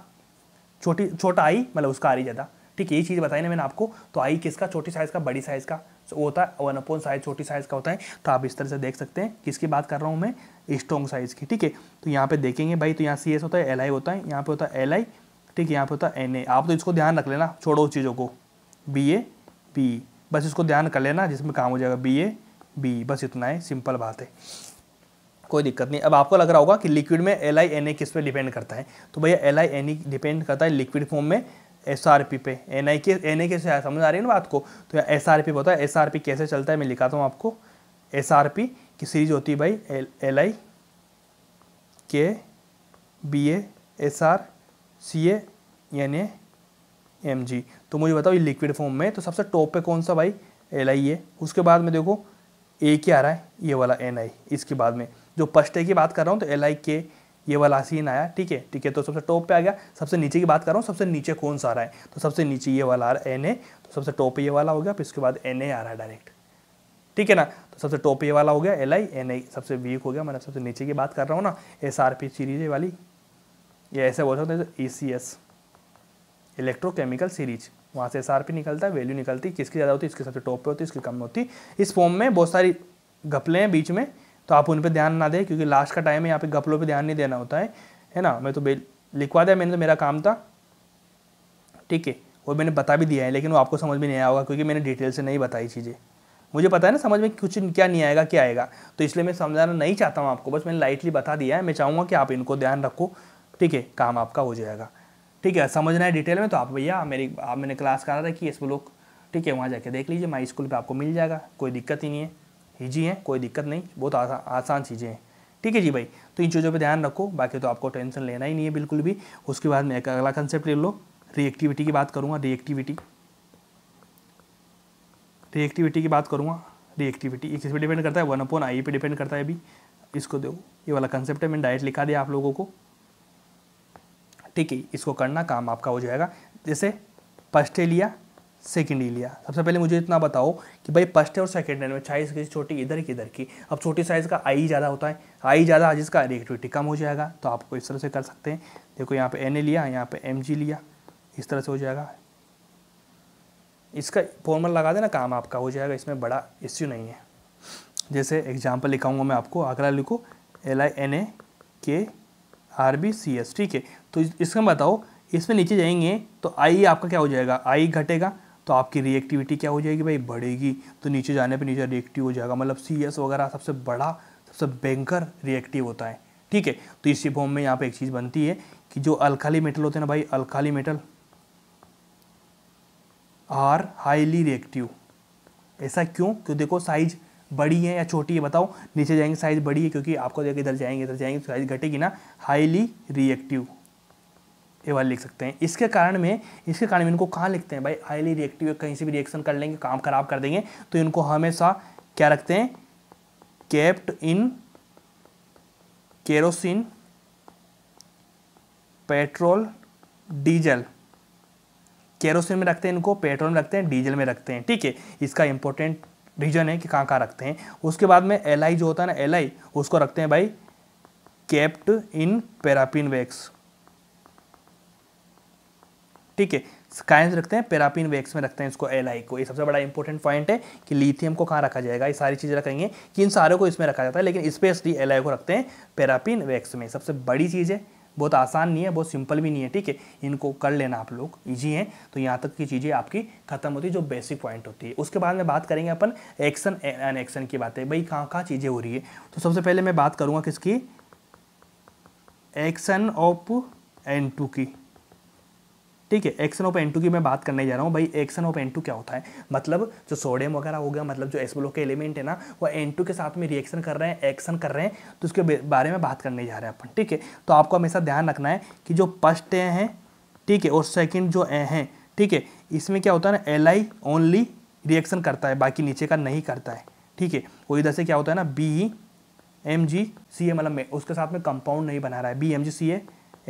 छोटी छोटा आई मतलब उसका आ ज़्यादा ठीक है ये चीज़ बताई ना मैंने आपको तो आई किसका छोटी साइज़ का बड़ी साइज़ का तो होता है वन अपोन साइज़ छोटी साइज़ का होता है तो आप इस तरह से देख सकते हैं किसकी बात कर रहा हूँ मैं स्ट्रॉन्ग साइज की ठीक है तो यहाँ पे देखेंगे भाई तो यहाँ सी होता है एल होता है यहाँ पे होता है एल ठीक है यहाँ पे होता है एन आप तो इसको ध्यान रख लेना छोड़ो उस चीज़ों को बी ए बी बस इसको ध्यान कर लेना जिसमें काम हो जाएगा बी ए बी बस इतना है सिंपल बात है कोई दिक्कत नहीं अब आपको लग रहा होगा कि लिक्विड में एल आई एन ए किस पर डिपेंड करता है तो भैया L I N E depend करता है लिक्विड फॉर्म में एस आर पी पे एन आई के एन ए कैसे समझ आ रही है ना बात को तो एस आर पी होता है एस आर पी कैसे चलता है मैं लिखाता हूँ आपको एस आर पी की सीरीज होती है भाई L L I K B A S R C A N A M G तो मुझे बताओ ये लिक्विड फॉर्म में तो सबसे टॉप पे कौन सा भाई एल आई है उसके बाद में देखो ए क्या आ रहा है ये वाला एन आई इसके बाद में जो फर्स्ट ए की बात कर रहा हूँ तो एल आई के ये वाला सीन आया ठीक है ठीक है तो सबसे टॉप पे आ गया सबसे नीचे की बात कर रहा हूँ सबसे नीचे कौन सा आ रहा है तो सबसे नीचे ये वाला आ रहा है एन ए तो सबसे टॉप पे ये वाला हो गया फिर इसके बाद एन ए आ रहा है डायरेक्ट ठीक है ना तो सबसे टॉप ये वाला हो गया एल आई एन आई सबसे वीक हो गया मैं सबसे नीचे की बात कर रहा हूँ ना एस आर पी सीरीज वाली या ऐसे बोल सकते हैं E C S electrochemical series वहाँ से एस आर पी निकलता है वैल्यू निकलती किसकी ज़्यादा होती है इसके सबसे टॉप पे होती है इसकी कम होती इस फॉर्म में बहुत सारी घपले हैं बीच में तो आप उन पर ध्यान ना दें क्योंकि लास्ट का टाइम है यहाँ पे घपलों पर ध्यान नहीं देना होता है है ना मैं तो लिखवा दिया मैंने तो मेरा काम था ठीक है और मैंने बता भी दिया है लेकिन वो आपको समझ में नहीं आया होगा क्योंकि मैंने डिटेल से नहीं बताई चीज़ें मुझे पता है ना समझ में कुछ क्या नहीं आएगा क्या आएगा तो इसलिए मैं समझाना नहीं चाहता हूँ आपको बस मैंने लाइटली बता दिया है मैं चाहूँगा कि आप इनको ध्यान रखो ठीक है काम आपका हो जाएगा ठीक है समझना है डिटेल में तो आप भैया मेरी आप मैंने क्लास करा था कि इस ब्लॉक ठीक है वहाँ जाके देख लीजिए माई स्कूल पर आपको मिल जाएगा कोई दिक्कत ही नहीं है हिजी है कोई दिक्कत नहीं बहुत आसान आसान चीज़ें हैं ठीक है जी भाई तो इन चीज़ों पर ध्यान रखो बाकी तो आपको टेंशन लेना ही नहीं है बिल्कुल भी उसके बाद मैं एक अगला कंसेप्ट ले लो रिएक्टिविटी की बात करूँगा रिएक्टिविटी रिएक्टिविटी की बात करूँगा रिएक्टिविटी किस पर डिपेंड करता है वन अपॉन आई पे डिपेंड करता है अभी इसको दो ये वाला कंसेप्ट है मैंने डायरेक्ट लिखा दिया आप लोगों को ठीक है इसको करना काम आपका हो जाएगा जैसे फर्स्ट ए लिया सेकेंड ई लिया सबसे पहले मुझे इतना बताओ कि भाई फर्स्ट और सेकेंड में साइज़ किसी छोटी इधर की इधर की अब छोटी साइज़ का आई ज़्यादा होता है आई ज़्यादा जिसका रिएक्टिविटी कम हो जाएगा तो आपको इस तरह से कर सकते हैं देखो यहाँ पे एन ए लिया यहाँ पे एम जी लिया इस तरह से हो जाएगा इसका फॉर्मल लगा देना काम आपका हो जाएगा इसमें बड़ा इश्यू नहीं है जैसे एग्जाम्पल लिखाऊंगा मैं आपको आंकड़ा लिखो एल आई एन ए के आर बी सी एस ठीक है तो इसमें बताओ इसमें नीचे जाएंगे तो आई आपका क्या हो जाएगा आई घटेगा तो आपकी रिएक्टिविटी क्या हो जाएगी भाई बढ़ेगी तो नीचे जाने पे नीचे रिएक्टिव हो जाएगा मतलब सी एस वगैरह सबसे बड़ा सबसे बैंकर रिएक्टिव होता है ठीक है तो इसी फॉर्म में यहाँ पे एक चीज़ बनती है कि जो अल्काली मेटल होते हैं ना भाई alkali metal are highly reactive ऐसा क्यों क्यों देखो साइज बड़ी है या छोटी है बताओ नीचे जाएंगे साइज बड़ी है क्योंकि आपको देखिए इधर जाएंगे इधर जाएंगे साइज घटेगी ना हाईली रिएक्टिव ये वाले लिख सकते हैं इसके कारण में इसके कारण में इनको कहाँ लिखते हैं भाई हाईली रिएक्टिव कहीं से भी रिएक्शन कर लेंगे काम खराब कर देंगे तो इनको हमेशा क्या रखते हैं kept in kerosene petrol diesel kerosene में रखते हैं इनको पेट्रोल में रखते हैं डीजल में रखते हैं ठीक है इसका इंपॉर्टेंट रीजन है कि कहाँ कहाँ रखते हैं उसके बाद में एल जो होता है ना एल उसको रखते हैं भाई केप्ट इन पेरापिन वैक्स ठीक है स्काइंस रखते हैं पेरापिन वैक्स में रखते हैं इसको एल को ये सबसे बड़ा इंपॉर्टेंट पॉइंट है कि लिथियम को कहाँ रखा जाएगा ये सारी चीज़ें रखेंगे कि इन सारों को इसमें रखा जाता है लेकिन स्पेशली एल को रखते हैं पेरापिन वैक्स में सबसे बड़ी चीज़ है बहुत आसान नहीं है बहुत सिंपल भी नहीं है ठीक है इनको कर लेना आप लोग ईजी है तो यहाँ तक की चीज़ें आपकी खत्म होती है जो बेसिक पॉइंट होती है उसके बाद में बात करेंगे अपन एक्शन एन एक्शन की बातें भाई कहाँ कहाँ चीज़ें हो रही है तो सबसे पहले मैं बात करूँगा किसकी एक्शन ऑफ एन टू की ठीक है एक्शन ऑफ एन की मैं बात करने जा रहा हूँ भाई एक्शन ऑफ एन क्या होता है मतलब जो सोडियम वगैरह हो गया मतलब जो एस ब्लॉक के एलिमेंट है ना वो एन के साथ में रिएक्शन कर रहे हैं एक्शन कर रहे हैं तो उसके बारे में बात करने जा रहे हैं अपन ठीक है तो आपको हमेशा ध्यान रखना है कि जो फर्स्ट ए हैं ठीक है और सेकेंड जो ए हैं ठीक है इसमें क्या होता है ना एल आई ओनली रिएक्शन करता है बाकी नीचे का नहीं करता है ठीक है वो इधर से क्या होता है ना बी एम जी सी ए मतलब उसके साथ में कंपाउंड नहीं बना रहा है B M G C A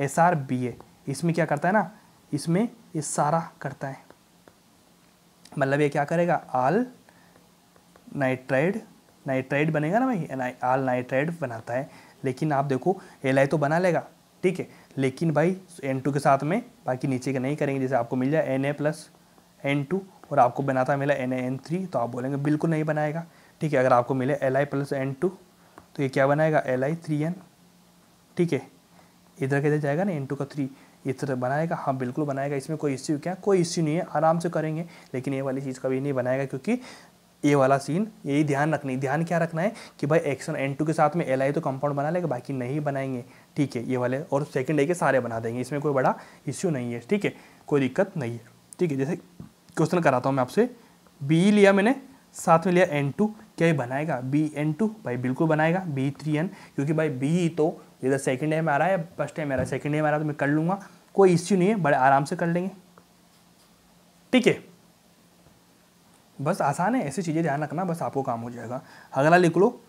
S R B A इसमें क्या करता है ना इसमें ये सारा करता है मतलब ये क्या करेगा आल नाइट्राइड नाइट्राइड बनेगा ना भाई आल नाइट्राइड बनाता है लेकिन आप देखो एल तो बना लेगा ठीक है लेकिन भाई एन टू के साथ में बाकी नीचे के नहीं करेंगे जैसे आपको मिल जाए N A plus N two और आपको बनाता मिला एन एन थ्री तो आप बोलेंगे बिल्कुल नहीं बनाएगा ठीक है अगर आपको मिले L I plus N two तो ये क्या बनाएगा एल आई थ्री एन ठीक है इधर कैसे जाएगा ना एन टू का थ्री तरह तो बनाएगा हाँ बिल्कुल बनाएगा इसमें कोई इश्यू क्या कोई इश्यू नहीं है आराम से करेंगे लेकिन ये वाली चीज़ कभी नहीं बनाएगा क्योंकि ये वाला सीन यही ध्यान है ध्यान क्या रखना है कि भाई एक्शन एन टू के साथ में एल आई तो कंपाउंड बना लेगा बाकी नहीं बनाएंगे ठीक है ये वाले और सेकंड ए के सारे बना देंगे इसमें कोई बड़ा इश्यू नहीं है ठीक है कोई दिक्कत नहीं है ठीक है जैसे क्वेश्चन कराता हूँ मैं आपसे बी लिया मैंने साथ में लिया एन टू क्या ये बनाएगा बी एन टू भाई बिल्कुल बनाएगा बी थ्री एन क्योंकि भाई बी तो इधर सेकेंड टाइम आ रहा है फर्स्ट टाइम आ रहा है सेकेंड टाइम आ रहा है तो मैं कर लूँगा कोई इश्यू नहीं है बड़े आराम से कर लेंगे ठीक है बस आसान है ऐसी चीज़ें ध्यान रखना बस आपको काम हो जाएगा अगला लिख लो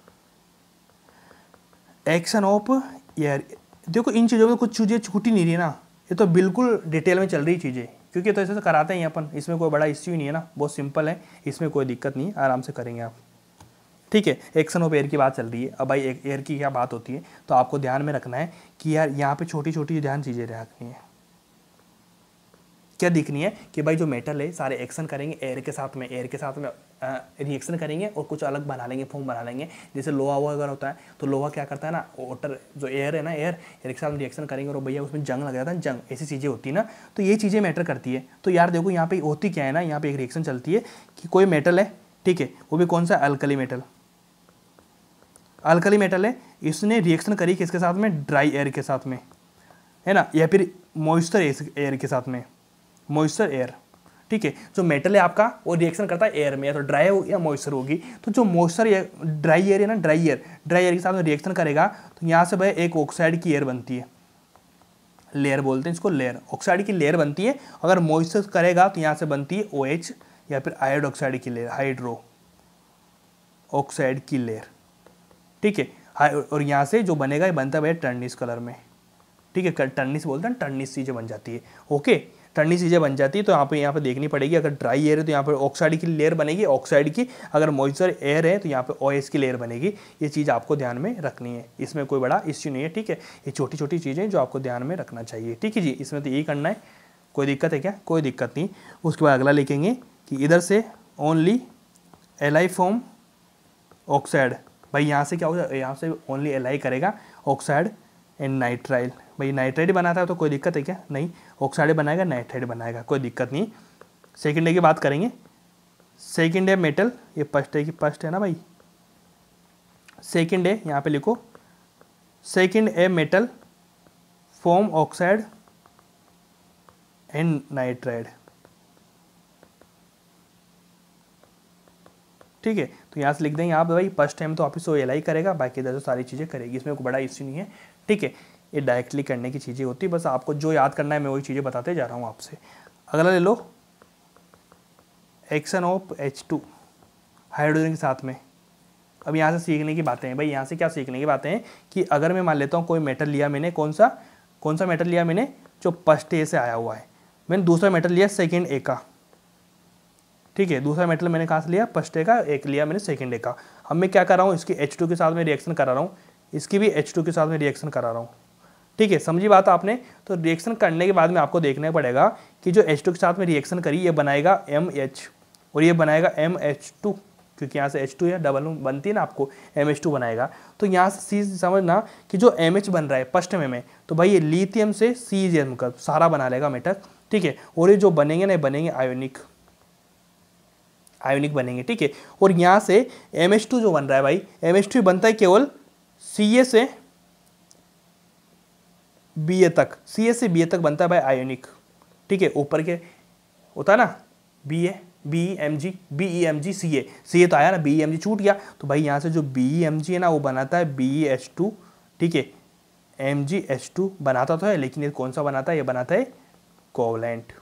एक्शन ऑफ एयर देखो इन चीज़ों में कुछ चीज़ें छूटी नहीं रही ना ये तो बिल्कुल डिटेल में चल रही चीज़ें क्योंकि तो ऐसे तो कराते हैं अपन इसमें कोई बड़ा इश्यू नहीं है ना बहुत सिंपल है इसमें कोई दिक्कत नहीं आराम से करेंगे आप ठीक है एक्शन ऑफ एयर की बात चल रही है अब भाई एयर की क्या बात होती है तो आपको ध्यान में रखना है कि यार यहाँ पे छोटी छोटी ध्यान चीज़ें रखनी है क्या दिखनी है कि भाई जो मेटल है सारे एक्शन करेंगे एयर के साथ में एयर के साथ में रिएक्शन करेंगे और कुछ अलग बना लेंगे फॉर्म बना लेंगे जैसे लोहा हुआ अगर होता है तो लोहा क्या करता है ना वोटर जो एयर है ना एयर एयर के साथ रिएक्शन करेंगे और भैया उसमें जंग लग जाता है जंग ऐसी चीज़ें होती है ना तो ये चीज़ें मैटर करती है तो यार देखो यहाँ पर होती क्या है ना यहाँ पर एक रिएक्शन चलती है कि कोई मेटल है ठीक है वो भी कौन सा अल्कली मेटल अल्कली मेटल है इसने रिएक्शन करी किसके साथ में ड्राई एयर के साथ में है ना या फिर मॉइस्चर एयर के साथ में मॉइस्चर एयर ठीक है जो मेटल है आपका वो रिएक्शन करता है एयर में या तो ड्राई हो या मॉइस्चर होगी तो जो मॉइस्चर ड्राई एयर है ना ड्राई एयर ड्राई एयर के साथ में रिएक्शन करेगा तो यहाँ से भाई एक ऑक्साइड की एयर बनती है लेयर बोलते हैं इसको लेयर ऑक्साइड की लेयर बनती है अगर मॉइस्चर करेगा तो यहाँ से बनती है ओ OH या फिर आयोड ऑक्साइड की लेयर हाइड्रो ऑक्साइड की लेयर ठीक है हाई और यहाँ से जो बनेगा ये बनता है टर्निस कलर में ठीक है टर्निस बोलते हैं टर्निस चीज़ें बन जाती है ओके ठंडी चीज़ें बन जाती है तो यहाँ पे यहाँ पे देखनी पड़ेगी अगर ड्राई एयर है तो यहाँ पर ऑक्साइड की लेयर बनेगी ऑक्साइड की अगर मॉइस्चर एयर है तो यहाँ पे ओएस की लेयर तो बनेगी ये चीज़ आपको ध्यान में रखनी है इसमें कोई बड़ा इश्यू नहीं है ठीक है ये छोटी छोटी चीज़ें जो आपको ध्यान में रखना चाहिए ठीक है जी इसमें तो यही करना है कोई दिक्कत है क्या कोई दिक्कत नहीं उसके बाद अगला लिखेंगे कि इधर से ओनली एलाइफोम ऑक्साइड भाई यहाँ से क्या हो जाए यहाँ से ओनली एलाई करेगा ऑक्साइड एंड नाइट्राइल भाई नाइट्राइड बनाता है तो कोई दिक्कत है क्या नहीं ऑक्साइड बनाएगा नाइट्राइड बनाएगा कोई दिक्कत नहीं सेकेंड डे की बात करेंगे सेकेंड है मेटल ये फर्स्ट डे की फर्स्ट है ना भाई सेकेंड है यहाँ पे लिखो second A metal form oxide and nitride ठीक है तो यहाँ से लिख दें यहाँ भाई फर्स्ट टाइम तो ऑफिस वो एल आई करेगा बाकी इधर जो सारी चीज़ें करेगी इसमें कोई बड़ा इश्यू नहीं है ठीक है ये डायरेक्टली करने की चीज़ें होती बस आपको जो याद करना है मैं वही चीज़ें बताते जा रहा हूँ आपसे अगला ले लो action of H two hydrogen के साथ में अब यहाँ से सीखने की बातें हैं भाई यहाँ से क्या सीखने की बातें हैं कि अगर मैं मान लेता हूँ कोई मेटल लिया मैंने कौन सा कौन सा मेटल लिया मैंने जो फर्स्ट ए से आया हुआ है मैंने दूसरा मेटल लिया सेकेंड ए का ठीक है दूसरा मेटल मैंने कहाँ से लिया फर्स्ट डे का एक लिया मैंने सेकेंड डे का अब मैं क्या कर रहा हूँ इसकी एच के साथ में रिएक्शन करा रहा हूँ इसकी भी एच के साथ में रिएक्शन करा रहा हूँ ठीक है समझी बात आपने तो रिएक्शन करने के बाद में आपको देखना पड़ेगा कि जो एच के साथ में रिएक्शन करी ये बनाएगा एम और ये बनाएगा एम क्योंकि यहाँ से H2 या डबल बनती है ना आपको MH2 बनाएगा तो यहाँ से सी समझना कि जो MH बन रहा है फर्स्ट में में तो भाई ये लिथियम से एम का सारा बना लेगा मेटल ठीक है और ये जो बनेंगे ना बनेंगे आयोनिक आयोनिक बनेंगे ठीक है और यहाँ से एम जो बन रहा है भाई एम बनता है केवल सी से बी ए तक सी ए से बी ए तक बनता है भाई आयोनिक ठीक है ऊपर के होता है ना B A B E M G B E M G C A C A तो आया ना बी ई एम जी छूट गया तो भाई यहाँ से जो बी ई एम जी है ना वो बनाता है बी ई एच टू ठीक है एम जी एच टू बनाता तो है लेकिन ये कौन सा बनाता है ये बनाता है कोवलेंट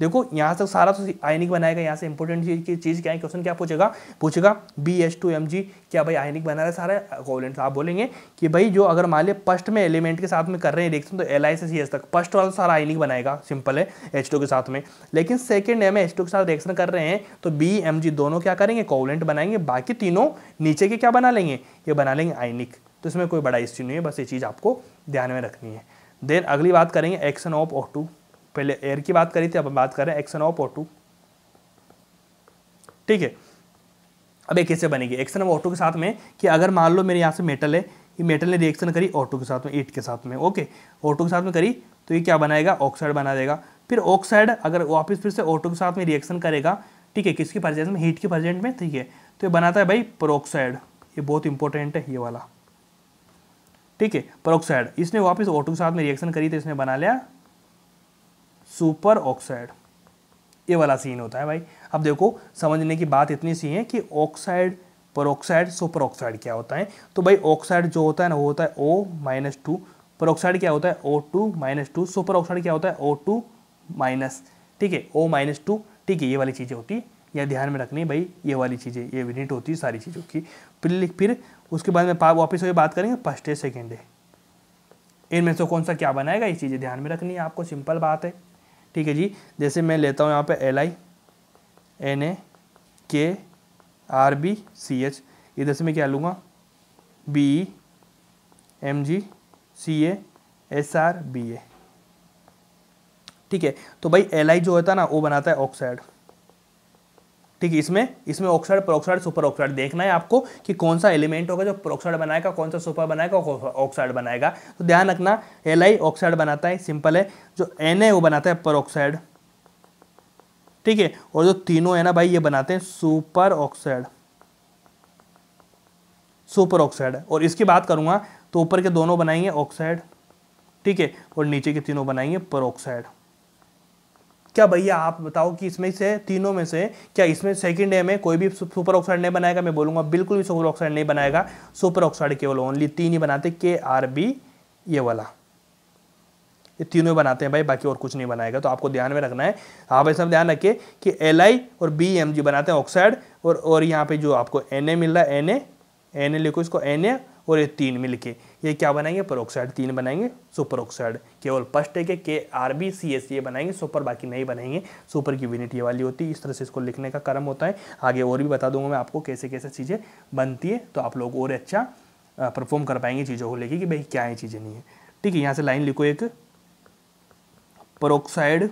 देखो यहाँ तक सारा तो आयनिक बनाएगा यहाँ से इंपॉर्टेंट चीज की चीज़ क्या है क्वेश्चन क्या पूछेगा पूछेगा B H two M G क्या भाई आयनिक बना रहा है सारा कोवलेंट आप बोलेंगे कि भाई जो अगर मान लिया फर्स्ट में एलिमेंट के साथ में कर रहे हैं रिएक्शन तो एल आई से सी एस तक फर्स्ट वाला तो सारा आयनिक बनाएगा सिंपल है एच टू के साथ में लेकिन सेकेंड एम एच टू के साथ रिएक्शन कर रहे हैं तो बी एम जी दोनों क्या करेंगे कोवलेंट बनाएंगे बाकी तीनों नीचे के क्या बना लेंगे ये बना लेंगे आयनिक तो इसमें कोई बड़ा इश्यू नहीं है बस ये चीज़ आपको ध्यान में रखनी है देन अगली बात करेंगे एक्शन ऑफ ऑक्टू पहले एयर की बात करी थी अब हम बात कर रहे हैं एक्सन ऑफ ऑटो ठीक है अब ये कैसे बनेगी एक्सन ऑफ ऑटो के साथ में कि अगर मान लो मेरे यहाँ से मेटल है ये मेटल ने रिएक्शन करी ऑटो के साथ में ईट के साथ में ओके ऑटो के साथ में करी तो ये क्या बनाएगा ऑक्साइड बना देगा फिर ऑक्साइड अगर वापस फिर से ऑटो के साथ में रिएक्शन करेगा ठीक है किसके प्रेजेंस में हीट के प्रेजेंट में ठीक है तो ये बनाता है भाई प्रोक्साइड ये बहुत इंपॉर्टेंट है ये वाला ठीक है प्रोक्साइड इसने वापस ऑटो के साथ में रिएक्शन करी तो इसने बना लिया सुपर ऑक्साइड ये वाला सीन होता है भाई अब देखो समझने की बात इतनी सी है कि ऑक्साइड परोक्साइड सुपर ऑक्साइड क्या होता है तो भाई ऑक्साइड जो होता है ना वो होता है ओ माइनस टू परोक्साइड क्या होता है O two minus two super oxide क्या होता है ओ टू माइनस ठीक है ओ माइनस टू ठीक है ये वाली चीज़ें होती है या ध्यान में रखनी भाई ये वाली चीज़ें ये विनिट होती है सारी चीज़ों की फिर फिर उसके बाद में वापस हो बात करेंगे फर्स्ट डे सेकेंड है इनमें से कौन सा क्या बनाएगा ये चीज़ें ध्यान में रखनी है आपको सिंपल बात है ठीक है जी जैसे मैं लेता हूँ यहाँ पे एल आई एन ए के आर बी सी एच इधर से मैं क्या लूँगा B E M G C A S R B A ठीक है तो भाई एल आई जो होता है ना वो बनाता है ऑक्साइड ठीक है इसमें इसमें ऑक्साइड प्रोक्साइड सुपर ऑक्साइड देखना है आपको कि कौन सा एलिमेंट होगा जो प्रोक्साइड बनाएगा कौन सा सुपर बनाएगा ऑक्साइड बनाएगा तो ध्यान रखना एल आई ऑक्साइड बनाता है सिंपल है जो एन है वो बनाता है परोक्साइड ठीक है और जो तीनों है ना भाई ये बनाते हैं सुपर ऑक्साइड सुपर ऑक्साइड और इसकी बात करूंगा तो ऊपर के दोनों बनाएंगे ऑक्साइड ठीक है और नीचे के तीनों बनाएंगे परोक्साइड क्या भैया आप बताओ कि इसमें से तीनों में से क्या इसमें सेकेंड डे में कोई भी सुपर ऑक्साइड नहीं बनाएगा मैं बोलूँगा बिल्कुल भी सुपर ऑक्साइड नहीं बनाएगा सुपर ऑक्साइड केवल ओनली तीन ही बनाते के आर बी ये वाला ये तीनों बनाते हैं भाई बाकी और कुछ नहीं बनाएगा तो आपको ध्यान में रखना है आप ऐसा ध्यान रखें कि एल आई और बी एम जी बनाते हैं ऑक्साइड और और यहाँ पे जो आपको एन ए मिल रहा है एन ए एन ए लिखो इसको एन ए और ये तीन मिल के ये क्या बनाएंगे परोक्साइड तीन बनाएंगे सुपर ऑक्साइड केवल फर्स्ट है के आर बी सी एस ये बनाएंगे सुपर बाकी नहीं बनाएंगे सुपर की यूनिट ये वाली होती है इस तरह से इसको लिखने का क्रम होता है आगे और भी बता दूंगा मैं आपको कैसे कैसे चीज़ें बनती है तो आप लोग और अच्छा परफॉर्म कर पाएंगे चीज़ों को लेके कि भाई क्या ये चीज़ें नहीं है ठीक है यहाँ से लाइन लिखो एक peroxide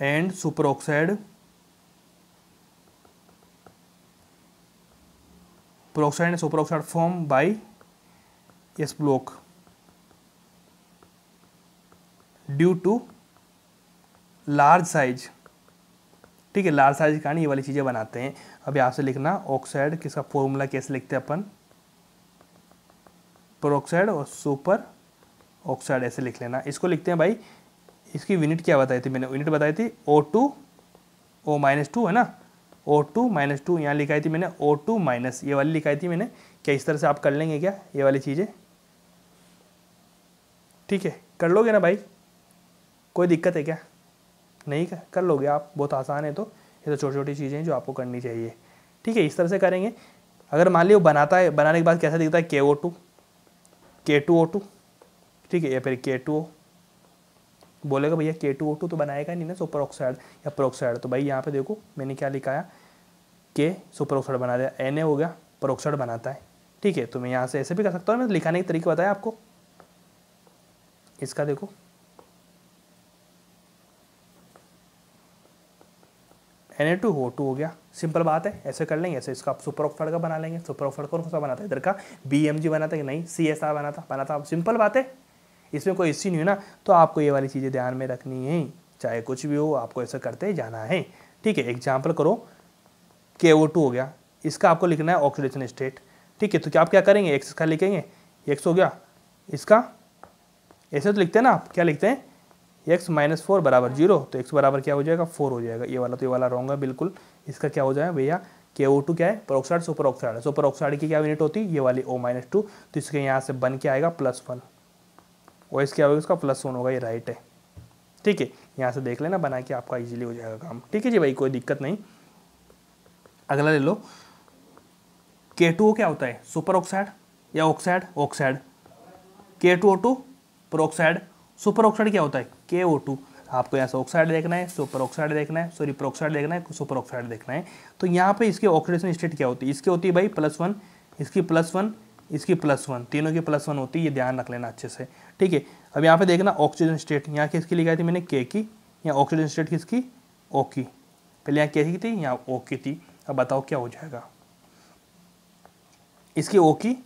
and super oxide and super oxide form by S block due to large size ठीक है लार्ज साइज कारण ये वाली चीज़ें बनाते हैं अब यहाँ से लिखना ऑक्साइड किसका फॉर्मूला कैसे लिखते हैं अपन प्रोक्साइड और सुपर ऑक्साइड ऐसे लिख लेना इसको लिखते हैं भाई इसकी यूनिट क्या बताई थी मैंने यूनिट बताई थी O two O minus two है ना ओ टू माइनस टू यहाँ लिखाई थी मैंने ओ टू माइनस ये वाली लिखाई थी मैंने क्या इस तरह से आप कर लेंगे क्या ये वाली चीज़ें ठीक है कर लोगे ना भाई कोई दिक्कत है क्या नहीं कर, कर लोगे आप बहुत आसान है तो ये तो छोटी छोटी चीज़ें हैं जो आपको करनी चाहिए ठीक है इस तरह से करेंगे अगर मान लियो बनाता है बनाने के बाद कैसा दिखता है K O two K two O two ठीक है या फिर के टू ओ बोलेगा भैया के टू ओ टू तो बनाएगा नहीं ना सुपर ऑक्साइड या प्रोक्साइड तो भाई यहाँ पे देखो मैंने क्या लिखाया के सुपर ऑक्साइड बना दिया एन ए हो गया प्रोक्साइड बनाता है ठीक है तो मैं यहाँ से ऐसे भी कर सकता हूँ मैं लिखाने का तरीका बताया आपको इसका देखो एन टू हो टू हो गया सिंपल बात है ऐसे कर लेंगे ऐसे इसका आप सुपर ऑक्साइड का बना लेंगे सुपर ऑफ कौन सा बना था इधर का बीएमजी एम जी बना था कि नहीं सी एस आर बना था बना था सिंपल बात है इसमें कोई इश्यू नहीं है ना तो आपको ये वाली चीज़ें ध्यान में रखनी है चाहे कुछ भी हो आपको ऐसा करते जाना है ठीक है एग्जाम्पल करो के ओ टू हो गया इसका आपको लिखना है ऑक्सीडेशन स्टेट ठीक है तो क्या आप क्या करेंगे एक्स का लिखेंगे एक्स हो गया इसका ऐसे तो लिखते हैं ना आप क्या लिखते हैं x माइनस फोर बराबर जीरो तो x बराबर क्या हो जाएगा फोर हो जाएगा ये वाला तो ये वाला रॉन्ग है बिल्कुल इसका क्या हो जाएगा भैया के ओ टू क्या है peroxide super oxide super oxide की क्या यूनिट होती है ये वाली ओ माइनस टू तो इसके यहाँ से बन के आएगा प्लस वन ओ एस क्या होगा इसका प्लस वन होगा ये राइट है ठीक है यहाँ से देख लेना बना के आपका इजीली हो जाएगा काम ठीक है जी भाई कोई दिक्कत नहीं अगला ले लो के टू ओ क्या होता है सुपर ऑक्साइड या oxide oxide K two O two peroxide super oxide क्या होता है के ओ टू आपको यहाँ से ऑक्साइड देखना है सुपर ऑक्साइड देखना है सॉरी प्रोक्साइड देखना है सुपर ऑक्साइड देखना है तो यहाँ पे इसके ऑक्सीडेशन स्टेट क्या होती है इसकी होती है भाई प्लस वन इसकी प्लस वन इसकी प्लस वन तीनों की प्लस वन होती है ये ध्यान रख लेना अच्छे से ठीक है अब यहाँ पे देखना ऑक्सीजन स्टेट यहाँ इसकी लिखाई थी मैंने के की यहाँ ऑक्सीजन स्टेट किसकी ओ की पहले यहाँ के की थी यहाँ ओ की थी अब बताओ क्या हो जाएगा इसकी ओ की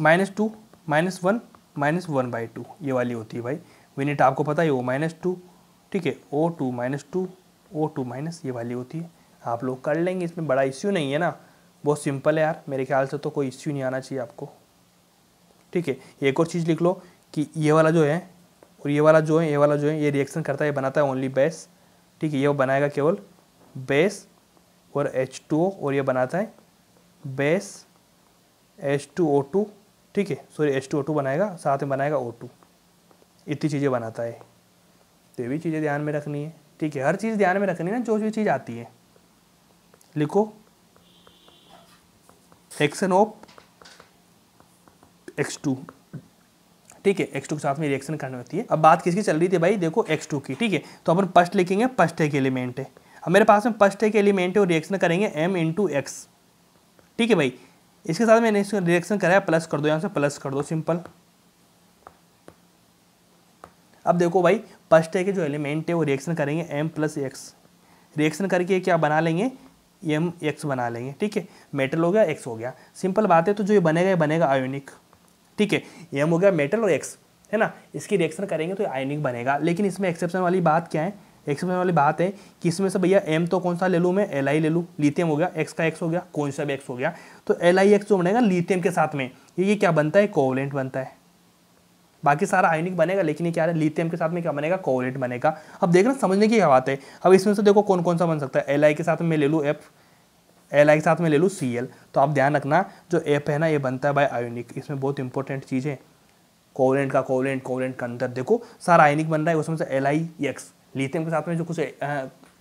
minus two minus one minus one by two ये वाली होती है भाई विनिट आपको पता है ओ माइनस टू ठीक है O two minus two O two minus ये वाली होती है आप लोग कर लेंगे इसमें बड़ा इश्यू नहीं है ना बहुत सिंपल है यार मेरे ख्याल से तो कोई इश्यू नहीं आना चाहिए आपको ठीक है एक और चीज़ लिख लो कि ये वाला जो है और ये वाला जो है ये वाला जो है ये रिएक्शन करता है बनाता है ओनली बेस ठीक है ये बनाएगा केवल बेस और एच टू ओ और ये बनाता है base H two O two ठीक है sorry H two O two बनाएगा साथ में बनाएगा ओ टू इतनी चीज़ें बनाता है तो ये भी चीज़ें ध्यान में रखनी है ठीक है हर चीज़ ध्यान में रखनी है ना जो भी चीज़ आती है लिखो एक्शन ऑफ एक्स टू ठीक है एक्स टू के साथ में रिएक्शन करनी होती है अब बात किसकी चल रही थी भाई देखो एक्स टू की ठीक है तो अपन फर्स्ट लिखेंगे फर्स्ट एक एलिमेंट है अब मेरे पास में फर्स्ट एक एलिमेंट है और रिएक्शन करेंगे एम इंटू एक्स ठीक है भाई इसके साथ मैंने इसका रिएक्शन कराया प्लस कर दो यहाँ से प्लस कर दो सिंपल अब देखो भाई फर्स्ट है कि जो एलिमेंट है वो रिएक्शन करेंगे एम प्लस एक्स रिएक्शन करके क्या बना लेंगे एम एक्स बना लेंगे ठीक है मेटल हो गया एक्स हो गया सिंपल बात है तो जो ये बनेगा ये बनेगा आयोनिक ठीक है एम हो गया मेटल और एक्स है ना इसकी रिएक्शन करेंगे तो आयोनिक बनेगा लेकिन इसमें एक्सेप्शन वाली बात क्या है एक्स में वाली बात है कि इसमें से भैया एम तो कौन सा ले लूँ मैं एल ले लूँ लिथियम हो गया एक्स का एक्स हो गया कौन सा भी एक्स हो गया तो एल आई एक्स जो बनेगा लिथियम के साथ में ये क्या बनता है कोवलेंट बनता है बाकी सारा आयनिक बनेगा लेकिन ये क्या है लिथियम के साथ में क्या बनेगा कोवलेंट बनेगा अब देखना समझने की क्या बात है अब इसमें से देखो कौन कौन सा बन सकता है एल के साथ में ले लूँ एफ एल के साथ में ले लूँ सी एल तो आप ध्यान रखना जो एफ है ना ये बनता है बाय आयोनिक इसमें बहुत इंपॉर्टेंट चीज़ है कोवलेंट का कोवलेंट कोवलेंट का अंतर देखो सारा आयनिक बन रहा है उसमें से एल आई एक्स लिथियम के साथ में जो कुछ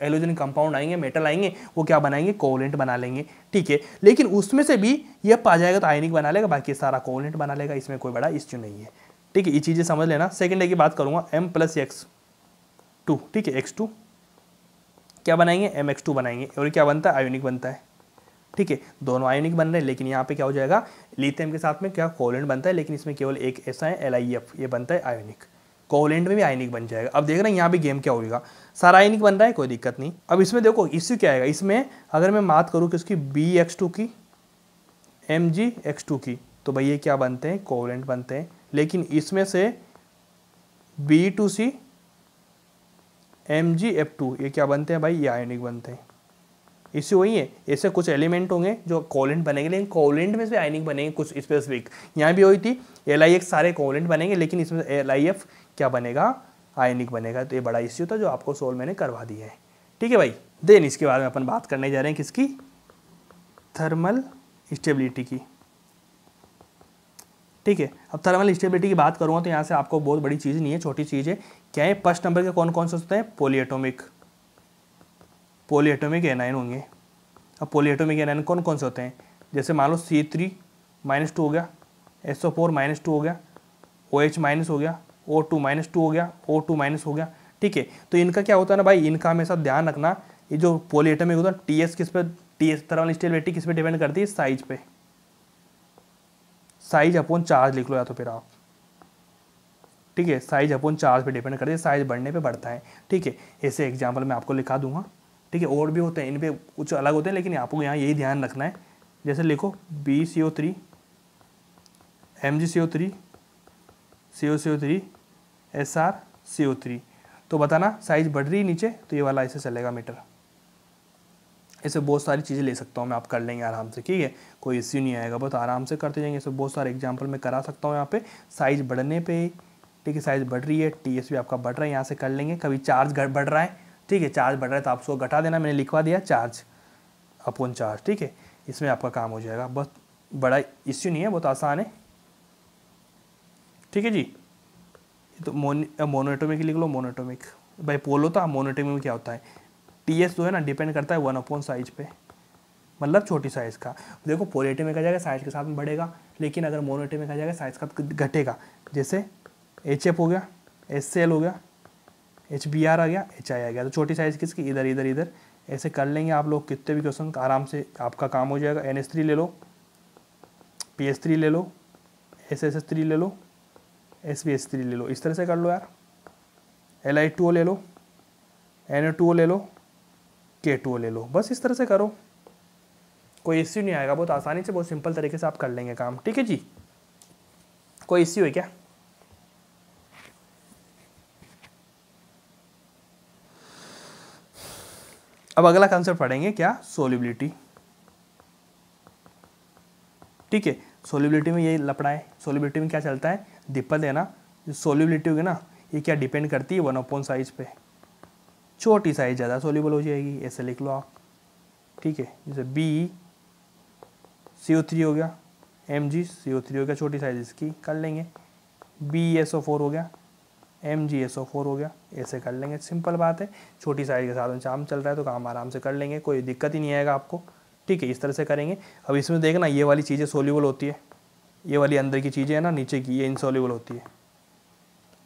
एलोजेनिक कंपाउंड आएंगे मेटल आएंगे वो क्या बनाएंगे कोवलेंट बना लेंगे ठीक है लेकिन उसमें से भी ये पा जाएगा तो आयनिक बना लेगा बाकी सारा कोवलेंट बना लेगा इसमें कोई बड़ा इश्यू नहीं है ठीक है ये चीज़ें समझ लेना सेकेंड डे की बात करूँगा एम प्लस एक्स टू ठीक है एक्स टू क्या बनाएंगे एम एक्स टू बनाएंगे और क्या बनता है आयोनिक बनता है ठीक है दोनों आयोनिक बन रहे हैं लेकिन यहाँ पे क्या हो जाएगा लिथियम के साथ में क्या कोलेंट बनता है लेकिन इसमें केवल एक ऐसा है एल ये बनता है आयोनिक कोवलेंट में भी आयनिक बन जाएगा अब देख रहे हैं यहाँ भी गेम क्या होगा सारा आयनिक बन रहा है कोई दिक्कत नहीं अब इसमें देखो इश्यू क्या आएगा इसमें अगर मैं बात करूँ कि उसकी बी एक्स टू की एम जी एक्स टू की तो भाई ये क्या बनते हैं कोवलेंट बनते हैं लेकिन इसमें से B two C M G F two ये क्या बनते हैं भाई ये आयनिक बनते हैं इसी वही है ऐसे कुछ एलिमेंट होंगे जो कोवलेंट बनेंगे लेकिन कोवलेंट में से आयनिक बनेंगे कुछ स्पेसिफिक यहाँ भी हुई थी एल आई एक्स सारे कोवलेंट बनेंगे लेकिन इसमें एल आई एफ क्या बनेगा आयनिक बनेगा तो ये बड़ा इश्यू था जो आपको सोल्व मैंने करवा दिया है ठीक है भाई देन इसके बारे में अपन बात करने जा रहे हैं किसकी थर्मल स्टेबिलिटी की ठीक है अब थर्मल स्टेबिलिटी की बात करूँगा तो यहाँ से आपको बहुत बड़ी चीज़ नहीं है छोटी चीज़ है क्या है फर्स्ट नंबर के कौन कौन से होते हैं पोलियटोमिक पोलिएटोमिक एनाइन होंगे अब पोलिएटोमिक एनाइन कौन कौन से होते हैं जैसे मान लो सी थ्री माइनस टू हो गया S O four minus two हो गया ओ एच माइनस हो गया ओ टू माइनस टू हो गया ओ टू माइनस हो गया ठीक है तो इनका क्या होता है ना भाई इनका हमेशा ध्यान रखना ये जो एक होता है टी एस किस पर टी एस थर्मल स्टेबिलिटी किस पर डिपेंड करती है साइज पे साइज अपॉन चार्ज लिख लो या तो फिर आप ठीक है साइज अपॉन चार्ज पे डिपेंड करती है साइज बढ़ने पे बढ़ता है ठीक है ऐसे एग्जाम्पल मैं आपको लिखा दूंगा ठीक है और भी होते हैं इन पर कुछ अलग होते हैं लेकिन आपको यहाँ यही ध्यान रखना है जैसे लिखो B C O three M G C O three C O C O three S R C O three तो बताना साइज बढ़ रही नीचे तो ये वाला ऐसे चलेगा मीटर ऐसे बहुत सारी चीज़ें ले सकता हूँ मैं आप कर लेंगे आराम से ठीक है कोई इश्यू नहीं आएगा बहुत आराम से करते जाएंगे ऐसे बहुत सारे एग्जाम्पल मैं करा सकता हूँ यहाँ पे साइज बढ़ने पे ठीक है साइज बढ़ रही है टी एस भी आपका बढ़ रहा है यहाँ से कर लेंगे कभी चार्ज बढ़ रहा है ठीक है चार्ज बढ़ रहा है तो आप उसको घटा देना मैंने लिखवा दिया चार्ज अपोन चार्ज ठीक है इसमें आपका काम हो जाएगा बहुत बड़ा इश्यू नहीं है बहुत आसान है ठीक है जी तो मोनोटोमिक लिख लो मोनोटोमिक भाई पोलो तो मोनोटोमिक में क्या होता है टी एस जो है ना डिपेंड करता है वन अपॉन साइज पे मतलब छोटी साइज़ का देखो पॉजिटिव में कहा जाएगा साइज के साथ में बढ़ेगा लेकिन अगर मोनोटिव में कहा जाएगा साइज का घटेगा जैसे एच एफ हो गया एस सी एल हो गया एच बी आर आ गया एच आई आ गया तो छोटी साइज़ किसकी इधर इधर इधर ऐसे कर लेंगे आप लोग कितने भी क्वेश्चन आराम से आपका काम हो जाएगा एन एस थ्री ले लो पी एस थ्री ले लो एस एस एस थ्री ले लो एस बी एस थ्री ले लो इस तरह से कर लो यार एल आई टू ओ ले लो एन ओ टू ओ ले लो के टू ओ ले लो बस इस तरह से करो कोई इश्यू नहीं आएगा बहुत आसानी से बहुत सिंपल तरीके से आप कर लेंगे काम ठीक है जी कोई इश्यू है क्या अब अगला कंसेप्ट पढ़ेंगे क्या सोलिबिलिटी ठीक है सोलिबिलिटी में ये लपड़ा है सोलिबिलिटी में क्या चलता है दिक्कत है ना जो सोल्यूबिलिटी होगी ना ये क्या डिपेंड करती है वन अपॉन साइज पे छोटी साइज ज़्यादा सोल्यूबल हो जाएगी ऐसे लिख लो आप ठीक है जैसे बी सी ओ थ्री हो गया M G C O three हो गया छोटी साइज इसकी कर लेंगे बी एस ओ फोर हो गया M G S O four हो गया ऐसे कर लेंगे सिंपल बात है छोटी साइज के साथ शाम चल रहा है तो काम आराम से कर लेंगे कोई दिक्कत ही नहीं आएगा आपको ठीक है इस तरह से करेंगे अब इसमें देखना ये वाली चीज़ें सोल्यूबल होती है ये वाली अंदर की चीज़ें हैं ना नीचे की ये इनसोल्यूबल होती है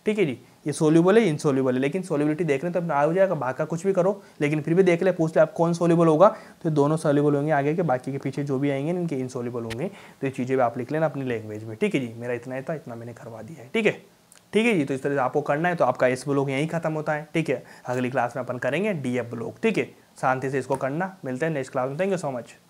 ठीक है जी ये सोल्यूबल है इनसोल्यूबल है लेकिन सोल्यूबिलिटी देख रहे हैं तो अपना आ जाएगा जाएगा का कुछ भी करो लेकिन फिर भी देख ले पूछ ले आप कौन सोल्यूबल होगा तो दोनों सोल्यूबल होंगे आगे के बाकी के पीछे जो भी आएंगे इनके इनसोल्यूबल होंगे तो ये चीज़ें भी आप लिख लेना अपनी लैंग्वेज में ठीक है जी मेरा इतना था इतना मैंने करवा दिया है ठीक है ठीक है जी तो इस तरह से आपको करना है तो आपका एस ब्लॉक यहीं खत्म होता है ठीक है अगली क्लास में अपन करेंगे डी एफ ब्लॉक ठीक है शांति से इसको करना मिलते हैं नेक्स्ट क्लास में थैंक यू सो मच